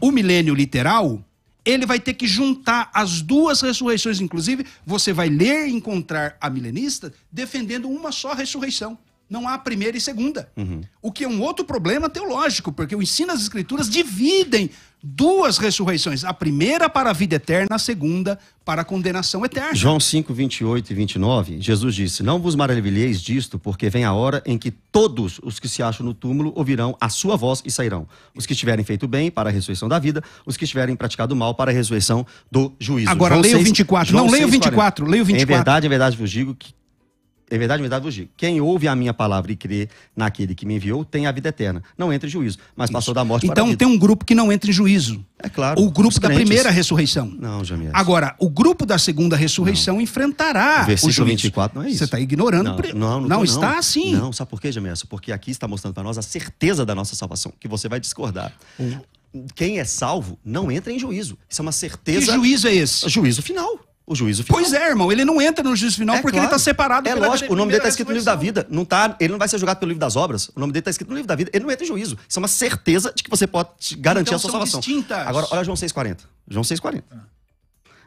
o milênio literal, ele vai ter que juntar as duas ressurreições, inclusive, você vai ler e encontrar a milenista defendendo uma só ressurreição. Não há primeira e segunda. Uhum. O que é um outro problema teológico, porque o ensino das escrituras dividem duas ressurreições, a primeira para a vida eterna, a segunda para a condenação eterna. João 5, 28 e 29, Jesus disse: Não vos maravilheis disto, porque vem a hora em que todos os que se acham no túmulo ouvirão a sua voz e sairão. Os que tiverem feito bem para a ressurreição da vida, os que tiverem praticado mal para a ressurreição do juízo. Agora, leio leia o 24. João não, leia o 24, leio leia o 24. Em verdade, em verdade vos digo que é verdade, verdade vos digo. Quem ouve a minha palavra e crê naquele que me enviou tem a vida eterna. Não entra em juízo, mas passou da morte então, para a então, vida. Então tem um grupo que não entra em juízo. É claro. O grupo da primeira ressurreição. Não, Jamias. Agora, o grupo da segunda ressurreição não. enfrentará o versículo o juízo. 24 não é isso. Você está ignorando. Não, pre... não, não, não está assim. Não, sabe por quê, Jamias? Porque aqui está mostrando para nós a certeza da nossa salvação, que você vai discordar. Hum. Quem é salvo não entra em juízo. Isso é uma certeza. Que juízo é esse? Juízo final o juízo final. Pois é, irmão, ele não entra no juízo final é porque tá claro. ele está separado. É lógico, o nome dele está escrito no livro da vida. Não tá, ele não vai ser julgado pelo livro das obras. O nome dele está escrito no livro da vida. Ele não entra em juízo. Isso é uma certeza de que você pode garantir então, a sua salvação. Distintas. Agora, olha João 6,40. João 6,40.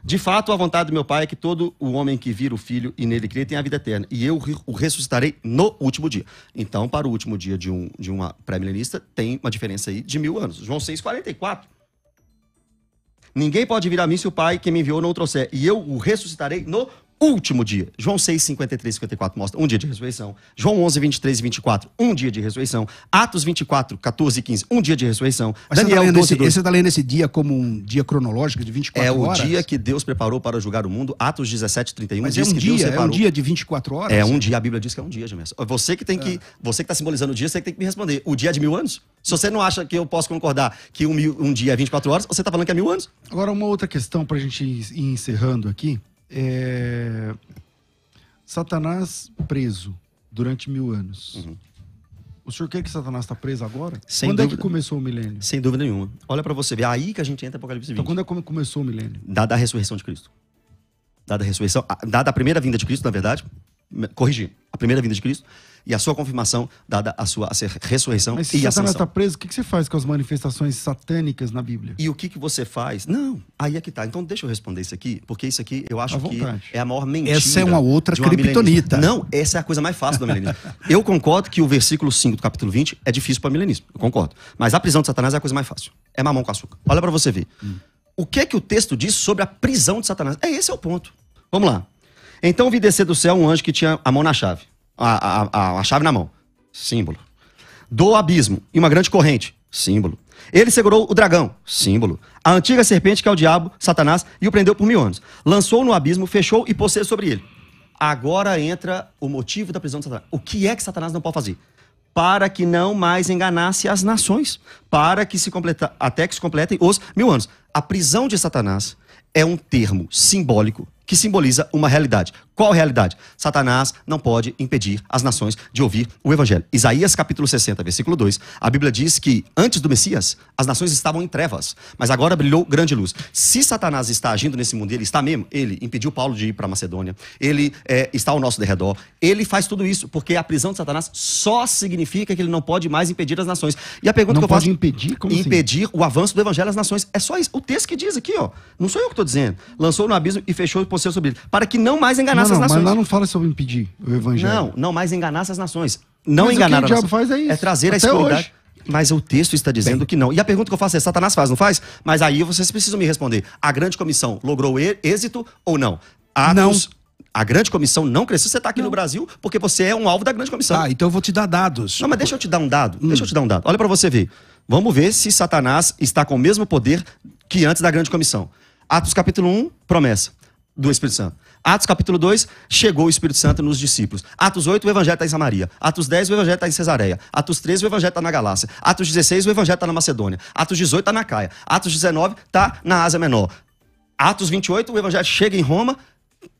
De fato, a vontade do meu Pai é que todo o homem que vira o Filho e nele crê tenha a vida eterna, e eu o ressuscitarei no último dia. Então, para o último dia de, um, de uma pré-milenista, tem uma diferença aí de mil anos. João 6,44. Ninguém pode vir a mim se o Pai que me enviou não o trouxer. E eu o ressuscitarei no último dia. João 6, 53 54 mostra um dia de ressurreição. João 11, 23 e 24, um dia de ressurreição. Atos 24, 14 e 15, um dia de ressurreição. Mas tá Daniel você está lendo, esse, tá lendo esse dia como um dia cronológico de 24 horas? É o dia que Deus preparou para julgar o mundo. Atos 17, 31 Mas é diz é um que dia, Deus separou. É um dia de 24 horas? É um dia, a Bíblia diz que é um dia, Gemerson. É você que tem que, é. você que está simbolizando o dia, você que tem que me responder. O dia é de mil anos? Se você não acha que eu posso concordar que um, um dia é 24 horas, você está falando que é mil anos? Agora, uma outra questão para a gente ir encerrando aqui é, Satanás preso durante mil anos. Uhum. O senhor quer que Satanás está preso agora? Sem quando dúvida, é que começou o milênio? Sem dúvida nenhuma. Olha para você ver, é aí que a gente entra em Apocalipse 20. Então quando é que começou o milênio? Dada a ressurreição de Cristo. Dada a ressurreição, dada a primeira vinda de Cristo, na verdade, corrigir, a primeira vinda de Cristo, e a sua confirmação dada a sua ressurreição Mas se e Satanás está preso, o que, você faz com as manifestações satânicas na Bíblia? E o que, que você faz? Não, aí é que está. Então deixa eu responder isso aqui, porque isso aqui eu acho que é a maior mentira. Essa é uma outra uma criptonita. Não, essa é a coisa mais fácil do milenismo. eu concordo que o versículo 5 do capítulo 20 é difícil para o milenismo, eu concordo. Mas a prisão de Satanás é a coisa mais fácil. É mamão com açúcar. Olha para você ver. Hum. O que é que o texto diz sobre a prisão de Satanás? É esse é o ponto. Vamos lá. Então vi descer do céu um anjo que tinha a mão na chave a, a, a chave na mão, símbolo. Do abismo e uma grande corrente, símbolo. Ele segurou o dragão, símbolo. A antiga serpente, que é o diabo, Satanás, e o prendeu por mil anos. Lançou no abismo, fechou e pôs sobre ele. Agora entra o motivo da prisão de Satanás. O que é que Satanás não pode fazer? Para que não mais enganasse as nações, para que se completa, até que se completem os mil anos. A prisão de Satanás é um termo simbólico que simboliza uma realidade qual a realidade? Satanás não pode impedir as nações de ouvir o evangelho. Isaías capítulo 60, versículo 2, a Bíblia diz que antes do Messias, as nações estavam em trevas, mas agora brilhou grande luz. Se Satanás está agindo nesse mundo, ele está mesmo, ele impediu Paulo de ir para Macedônia, ele é, está ao nosso derredor, ele faz tudo isso, porque a prisão de Satanás só significa que ele não pode mais impedir as nações. E a pergunta não que eu faço... Não pode impedir? Como assim? impedir assim? o avanço do evangelho às nações. É só isso. O texto que diz aqui, ó, não sou eu que estou dizendo. Lançou no abismo e fechou o posteiro sobre ele, para que não mais enganasse não, nações. Mas lá não fala sobre impedir o evangelho. Não, não, mas enganar essas nações. Não mas enganar o que o diabo faz é, é isso. É trazer Até a escuridão. Mas o texto está dizendo Bem, que não. E a pergunta que eu faço é: Satanás faz, não faz? Mas aí vocês precisam me responder. A grande comissão logrou êxito ou não? Atos, não. A grande comissão não cresceu. Você está aqui não. no Brasil porque você é um alvo da grande comissão. Ah, então eu vou te dar dados. Não, mas deixa eu te dar um dado. Hum. Deixa eu te dar um dado. Olha para você ver. Vamos ver se Satanás está com o mesmo poder que antes da grande comissão. Atos capítulo 1, promessa do Espírito Santo. Atos capítulo 2, chegou o Espírito Santo nos discípulos. Atos 8, o Evangelho está em Samaria. Atos 10, o Evangelho está em Cesareia. Atos 13, o Evangelho está na Galácia. Atos 16, o Evangelho está na Macedônia. Atos 18, está na Caia. Atos 19, está na Ásia Menor. Atos 28, o Evangelho chega em Roma,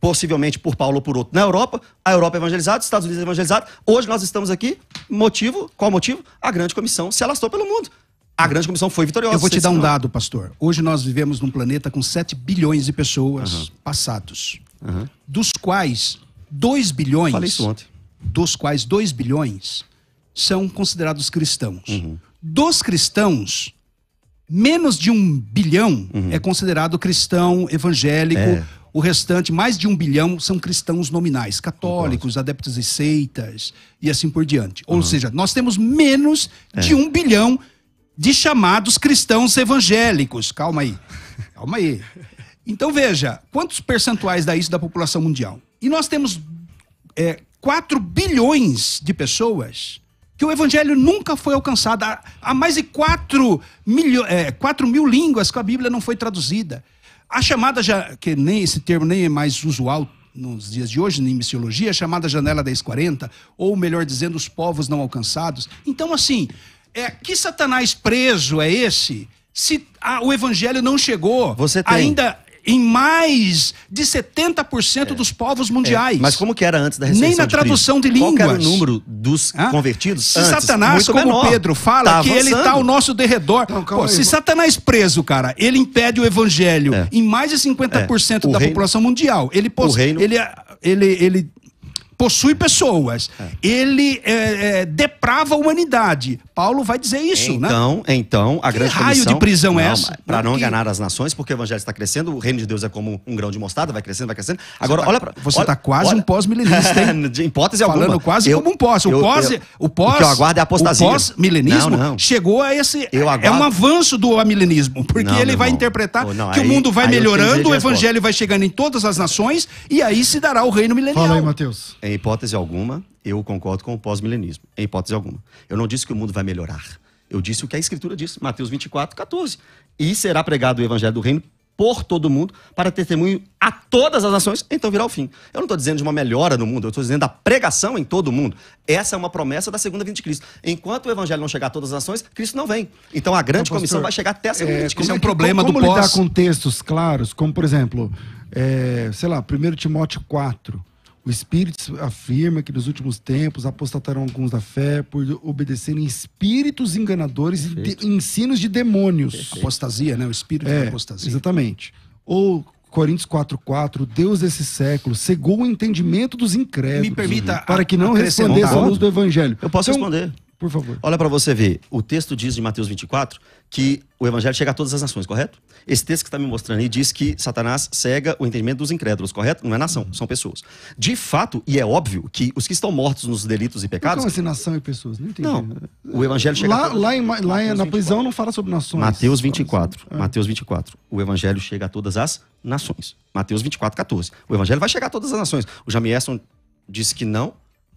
possivelmente por Paulo ou por outro, na Europa, a Europa é evangelizada, os Estados Unidos é evangelizado. Hoje nós estamos aqui, motivo, qual motivo? A grande comissão se alastrou pelo mundo. A grande comissão foi vitoriosa. Eu vou te dar um dado, pastor. Hoje nós vivemos num planeta com 7 bilhões de pessoas uhum. passados uhum. dos quais 2 bilhões. Falei isso ontem. Dos quais 2 bilhões são considerados cristãos. Uhum. Dos cristãos, menos de um bilhão uhum. é considerado cristão evangélico. É. O restante, mais de um bilhão, são cristãos nominais, católicos, adeptos e seitas e assim por diante. Ou uhum. seja, nós temos menos é. de um bilhão de chamados cristãos evangélicos. Calma aí. Calma aí. Então veja, quantos percentuais dá isso da população mundial? E nós temos é, 4 bilhões de pessoas que o evangelho nunca foi alcançado. Há, mais de 4, é, 4 mil línguas que a Bíblia não foi traduzida. A chamada, já, que nem esse termo nem é mais usual nos dias de hoje, em missiologia, chamada janela 1040, ou melhor dizendo, os povos não alcançados. Então, assim, é, que Satanás preso é esse? Se ah, o evangelho não chegou, ainda em mais de 70% é. dos povos mundiais. É. Mas como que era antes da recepção? Nem na de tradução Cristo? de línguas. Qual era o número dos Hã? convertidos? Se antes, Satanás, como menor. Pedro fala, tá que ele está ao nosso derredor. Então, Pô, aí, se mano. Satanás preso, cara, ele impede o evangelho é. em mais de 50% é. da reino... população mundial. Ele, pos... reino... ele, ele, ele possui pessoas, é. ele é, é, deprava a humanidade. Paulo vai dizer isso, né? então, né? Então, a que grande raio comissão, de prisão é não, é essa? Para não, que... enganar as nações, porque o evangelho está crescendo, o reino de Deus é como um grão de mostarda, vai crescendo, vai crescendo. Agora, tá você olha Você está quase olha, um pós-milenista, hein? de hipótese Falando alguma. Falando quase eu, como um pós. O pós... Eu, o, pós o que eu aguardo é a apostasia. O pós-milenismo chegou a esse... É aguardo... É um avanço do amilenismo, porque não, ele vai interpretar oh, que aí, o mundo vai melhorando, o evangelho vai chegando em todas as nações, e aí se dará o reino milenial. Fala aí, Matheus. Em hipótese alguma, eu concordo com o pós-milenismo. Em hipótese alguma. Eu não disse que o mundo vai melhorar. Eu disse o que a Escritura diz, Mateus 24, 14. E será pregado o evangelho do reino por todo mundo, para testemunho a todas as nações, então virá o fim. Eu não estou dizendo de uma melhora no mundo, eu estou dizendo da pregação em todo o mundo. Essa é uma promessa da segunda vinda de Cristo. Enquanto o evangelho não chegar a todas as nações, Cristo não vem. Então a grande então, pastor, comissão vai chegar até a segunda é, vinda de Cristo. é um problema como, como do lidar com textos claros, como por exemplo, é, sei lá, 1 Timóteo 4, o Espírito afirma que nos últimos tempos apostatarão alguns da fé por obedecerem espíritos enganadores Perfeito. e de, ensinos de demônios. Perfeito. Apostasia, né? O espírito é, apostasia. Exatamente. Ou Coríntios 4,4, Deus desse século cegou o entendimento dos incrédulos. Me permita. Para que não respondessem à luz do evangelho. Eu posso então, responder. Por favor. Olha para você ver. O texto diz em Mateus 24 que o evangelho chega a todas as nações, correto? Esse texto que está me mostrando aí diz que Satanás cega o entendimento dos incrédulos, correto? Não é nação, uhum. são pessoas. De fato, e é óbvio, que os que estão mortos nos delitos e pecados. Não é nação e pessoas? Não entendi. Não. O evangelho chega lá, a todas... lá, em, lá na prisão não fala sobre nações. Mateus 24. É. Ah. Mateus 24. O evangelho chega a todas as nações. Mateus 24, 14. O evangelho vai chegar a todas as nações. O Jamieson disse que não,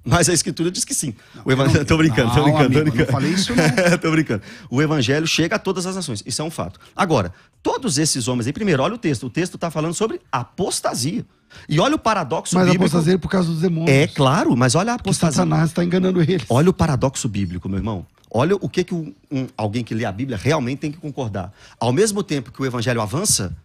mas a escritura diz que sim. Não, o evangelho... Tô brincando, não, tô brincando, amigo, tô brincando. Não falei isso não. tô brincando. O evangelho chega a todas as nações. Isso é um fato. Agora, todos esses homens aí, primeiro, olha o texto. O texto está falando sobre apostasia. E olha o paradoxo mas bíblico. Mas apostasia é por causa dos demônios. É claro, mas olha a apostasia. Porque Satanás está enganando eles. Olha o paradoxo bíblico, meu irmão. Olha o que, que um, um, alguém que lê a Bíblia realmente tem que concordar. Ao mesmo tempo que o evangelho avança,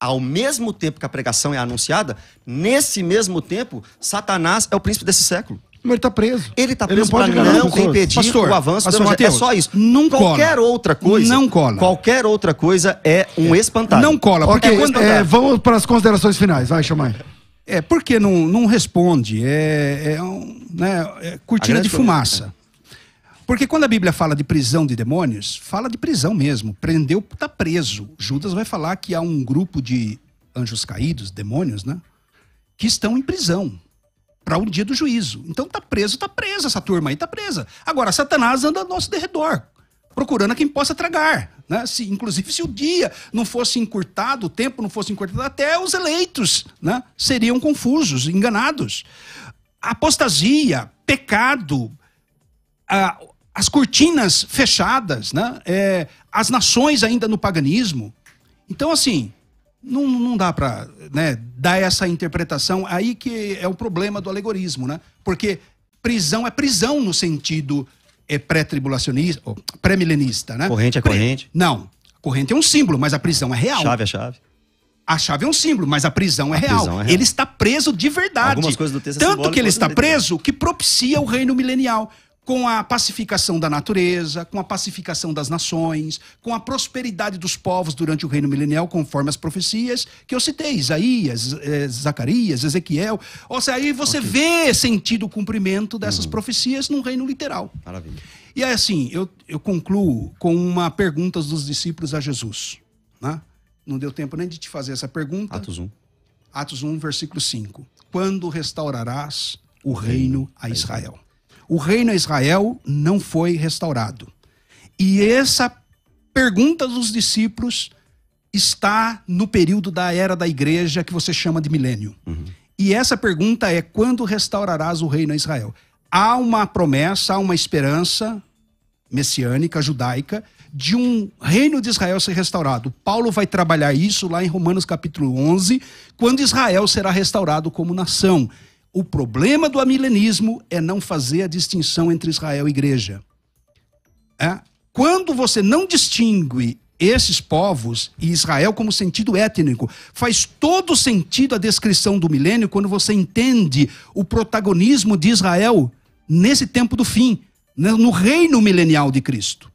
ao mesmo tempo que a pregação é anunciada, nesse mesmo tempo, Satanás é o príncipe desse século. Mas ele está preso. Ele está preso para não, não impedir pastor, o avanço pastor, do é Mateus, É só isso. Não qualquer cola. outra coisa. Não cola. Qualquer outra coisa é um é. espantalho. Não cola. Porque okay, é, é, é, vamos para as considerações finais. Vai, chamar. É, porque não, não responde. É, é, um, né, é cortina de fumaça. porque quando a Bíblia fala de prisão de demônios, fala de prisão mesmo. Prendeu, está preso. Judas vai falar que há um grupo de anjos caídos, demônios, né? Que estão em prisão para o dia do juízo. Então tá preso, tá presa, essa turma aí tá presa. Agora, Satanás anda ao nosso derredor, procurando a quem possa tragar. Né? Se, inclusive, se o dia não fosse encurtado, o tempo não fosse encurtado, até os eleitos né? seriam confusos, enganados. Apostasia, pecado, a, as cortinas fechadas, né? É, as nações ainda no paganismo. Então, assim, não, não dá para né, dar essa interpretação. Aí que é o problema do alegorismo, né? Porque prisão é prisão no sentido é pré-tribulacionista, pré-milenista, né? Corrente é corrente. Não. corrente é um símbolo, mas a prisão é real. Chave é chave. A chave é um símbolo, mas a prisão é, a real. Prisão é real. Ele está preso de verdade. Algumas coisas do texto é Tanto é que ele está é preso que propicia o reino milenial com a pacificação da natureza, com a pacificação das nações, com a prosperidade dos povos durante o reino milenial, conforme as profecias que eu citei, Isaías, eh, Zacarias, Ezequiel. Ou seja, aí você okay. vê sentido o cumprimento dessas uhum. profecias num reino literal. Maravilha. E aí, assim, eu, eu concluo com uma pergunta dos discípulos a Jesus. Né? Não deu tempo nem de te fazer essa pergunta. Atos 1. Atos 1, versículo 5. Quando restaurarás o reino a Israel? o reino de Israel não foi restaurado. E essa pergunta dos discípulos está no período da era da igreja que você chama de milênio. Uhum. E essa pergunta é: quando restaurarás o reino a Israel? Há uma promessa, há uma esperança messiânica, judaica, de um reino de Israel ser restaurado. Paulo vai trabalhar isso lá em Romanos capítulo 11, quando Israel será restaurado como nação. O problema do amilenismo é não fazer a distinção entre Israel e igreja. É? Quando você não distingue esses povos e Israel como sentido étnico. Faz todo sentido a descrição do milênio quando você entende o protagonismo de Israel nesse tempo do fim, né, no reino milenial de Cristo.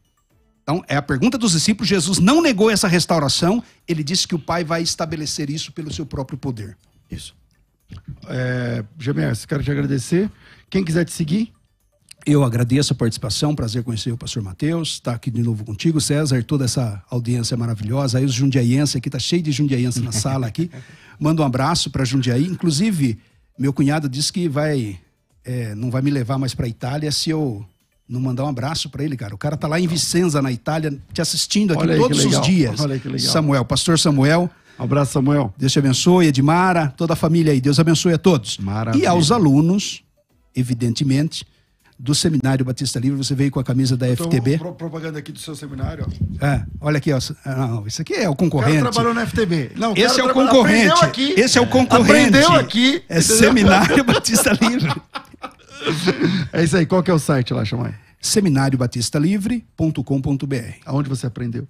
Então, é a pergunta dos discípulos. Jesus não negou essa restauração, ele disse que o Pai vai estabelecer isso pelo seu próprio poder. Isso. É, GMS, quero te agradecer. Quem quiser te seguir, eu agradeço a participação, prazer conhecer o pastor Matheus, estar tá aqui de novo contigo, César, toda essa audiência maravilhosa, aí os jundiaienses aqui, tá cheio de jundiaienses na sala aqui. Manda um abraço para Jundiaí. Inclusive, meu cunhado disse que vai é, não vai me levar mais para Itália se eu não mandar um abraço para ele, cara. O cara tá lá em Vicenza, na Itália, te assistindo aqui todos os dias. Samuel, pastor Samuel, um abraço, Samuel. Deus te abençoe, Edmara, toda a família aí. Deus abençoe a todos. Maravilha. E aos alunos, evidentemente, do Seminário Batista Livre. Você veio com a camisa da FTB. Pro, propaganda aqui do seu seminário. Ó. É, olha aqui, ó. Não, isso aqui é o concorrente. O cara trabalhou na FTB. Não, esse é o concorrente. Aqui, esse é o concorrente. Aprendeu aqui. É Seminário Batista Livre. é isso aí. Qual que é o site lá, Chamai? seminariobatistalivre.com.br. Aonde você aprendeu?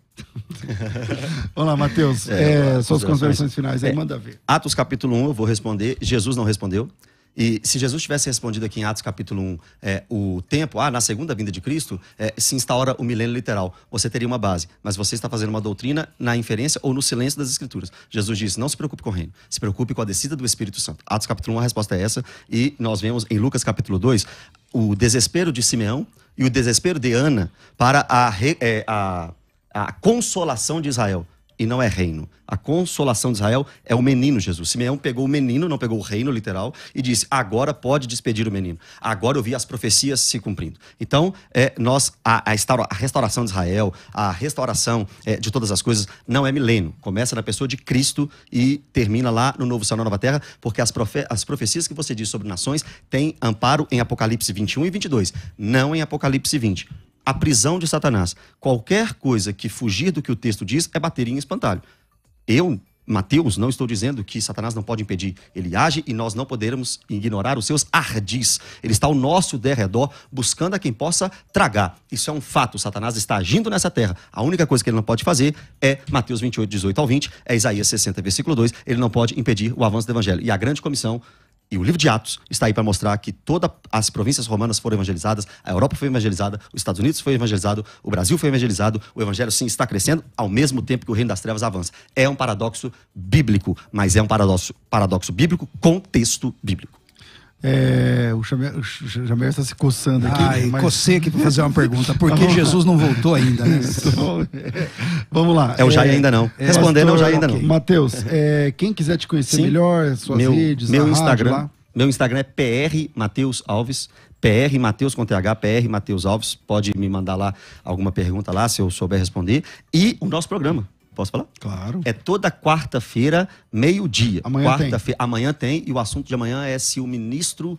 olá Mateus. É, é, suas é considerações finais aí, é, manda ver. Atos capítulo 1, eu vou responder. Jesus não respondeu. E se Jesus tivesse respondido aqui em Atos capítulo 1, é, o tempo, ah, na segunda vinda de Cristo, é, se instaura o milênio literal. Você teria uma base, mas você está fazendo uma doutrina na inferência ou no silêncio das Escrituras. Jesus disse: não se preocupe com o reino, se preocupe com a descida do Espírito Santo. Atos capítulo 1, a resposta é essa. E nós vemos em Lucas capítulo 2 o desespero de Simeão e o desespero de Ana para a, a, é, a, a consolação de Israel e não é reino. A consolação de Israel é o menino Jesus. Simeão pegou o menino, não pegou o reino literal, e disse: agora pode despedir o menino. Agora eu vi as profecias se cumprindo. Então, é, nós a, a, restauração de Israel, a restauração é, de todas as coisas, não é milênio. Começa na pessoa de Cristo e termina lá no Novo Céu, na Nova Terra, porque as, profe as profecias que você diz sobre nações têm amparo em Apocalipse 21 e 22, não em Apocalipse 20 a prisão de Satanás. Qualquer coisa que fugir do que o texto diz é bateria em espantalho. Eu, Mateus, não estou dizendo que Satanás não pode impedir. Ele age e nós não poderemos ignorar os seus ardis. Ele está ao nosso derredor, buscando a quem possa tragar. Isso é um fato. Satanás está agindo nessa terra. A única coisa que ele não pode fazer é Mateus 28, 18 ao 20, é Isaías 60, versículo 2. Ele não pode impedir o avanço do evangelho. E a grande comissão e o livro de Atos está aí para mostrar que todas as províncias romanas foram evangelizadas, a Europa foi evangelizada, os Estados Unidos foi evangelizado, o Brasil foi evangelizado, o evangelho sim está crescendo ao mesmo tempo que o reino das trevas avança. É um paradoxo bíblico, mas é um paradoxo, paradoxo bíblico com texto bíblico. É, o Jamel está se coçando aqui. Ai, mas... cocei aqui para fazer uma pergunta. Por que tá Jesus não voltou ainda? Né? Tá Vamos lá. É o Jair é, ainda não. É, Respondendo, pastor, é o Jair ainda não. Matheus, é. é, quem quiser te conhecer Sim. melhor, suas meu, redes, meu Instagram. Rádio, meu Instagram é PR Mateus Alves. PR Mateus com TH, PR Mateus Alves. Pode me mandar lá alguma pergunta lá, se eu souber responder. E o nosso programa. Posso falar? Claro. É toda quarta-feira, meio-dia. Amanhã quarta tem. Amanhã tem, e o assunto de amanhã é se o ministro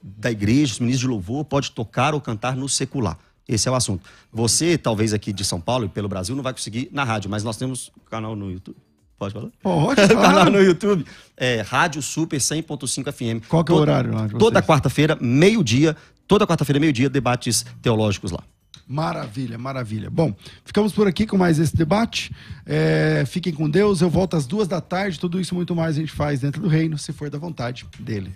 da igreja, o ministro de louvor, pode tocar ou cantar no secular. Esse é o assunto. Você, talvez aqui de São Paulo e pelo Brasil, não vai conseguir na rádio, mas nós temos canal no YouTube. Pode falar? Pode. Claro. canal no YouTube. É, rádio Super 100.5 FM. Qual que é o horário lá? toda quarta-feira, meio-dia. Toda quarta-feira, meio-dia, debates teológicos lá. Maravilha, maravilha. Bom, ficamos por aqui com mais esse debate. É, fiquem com Deus. Eu volto às duas da tarde. Tudo isso muito mais a gente faz dentro do reino, se for da vontade dele.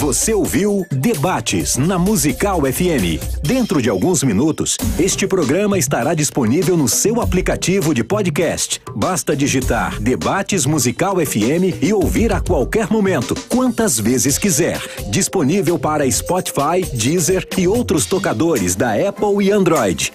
Você ouviu Debates na Musical FM. Dentro de alguns minutos, este programa estará disponível no seu aplicativo de podcast. Basta digitar Debates Musical FM e ouvir a qualquer momento, quantas vezes quiser. Disponível para Spotify, Deezer e outros tocadores da Apple e Android.